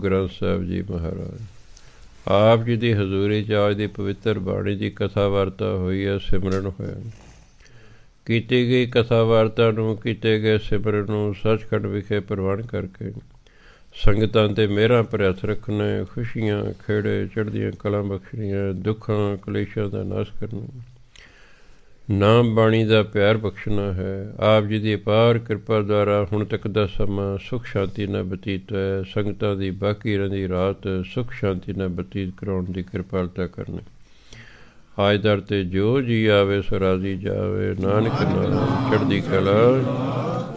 ਗੁਰੂ ਗ੍ਰੰਥ ਸਾਹਿਬ ਜੀ ਮਹਾਰਾਜ ਆਪ ਜੀ ਦੀ ਹਜ਼ੂਰੀ 'ਚ ਅੱਜ ਦੀ ਪਵਿੱਤਰ ਬਾਣੀ ਦੀ ਕਥਾ ਵਾਰਤਾ ਹੋਈ ਹੈ ਸਿਮਰਨ ਹੋਇਆ ਕੀਤੀ ਗਈ ਕਥਾ ਵਾਰਤਾ ਨੂੰ ਕੀਤੇ ਗਏ ਸਿਮਰਨ ਨੂੰ ਸੱਚਖੰਡ ਵਿਖੇ ਪ੍ਰਵਾਨ ਕਰਕੇ ਸੰਗਤਾਂ ਤੇ ਮਿਹਰਾਂ ਪ੍ਰਿਆਸ ਰੱਖਣੇ ਖੁਸ਼ੀਆਂ ਖੇੜੇ ਚੜ੍ਹਦੀਆਂ ਕਲਾਂ ਬਖਸ਼ਣੀਆਂ ਦੁੱਖਾਂ ਕਲੇਸ਼ਾਂ ਦਾ ਨਾਸ਼ ਕਰਨਾ ਨਾਮ ਬਾਣੀ ਦਾ ਪਿਆਰ ਬਖਸ਼ਣਾ ਹੈ ਆਪ ਜੀ ਦੀ ਅਪਾਰ ਕਿਰਪਾ ਦੁਆਰਾ ਹੁਣ ਤੱਕ ਦਾ ਸਮਾਂ ਸੁਖ ਸ਼ਾਂਤੀ ਨਾਲ ਬਤੀਤ ਹੈ ਸੰਗਤਾਂ ਦੀ ਬਾਕੀ ਰਹਿੰਦੀ ਰਾਤ ਸੁਖ ਸ਼ਾਂਤੀ ਨਾਲ ਬਤੀਤ ਕਰਾਉਣ ਦੀ ਕਿਰਪਾਲਤਾ ਕਰਨੀ ਹਾਇ ਦਰ ਤੇ ਜੋ ਜੀ ਆਵੇ ਸੋ ਰਾਜ਼ੀ ਜਾਵੇ ਨਾਨਕ ਨਾਮ ਚੜਦੀ ਕਲਾ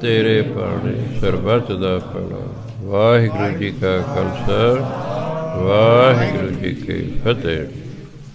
ਤੇਰੇ ਪਾਣੇ ਸਰਬਤ ਦਾ ਭਲਾ ਵਾਹਿਗੁਰੂ ਜੀ ਕਾ ਖਾਲਸਾ ਵਾਹਿਗੁਰੂ ਜੀ ਕੀ ਫਤਿਹ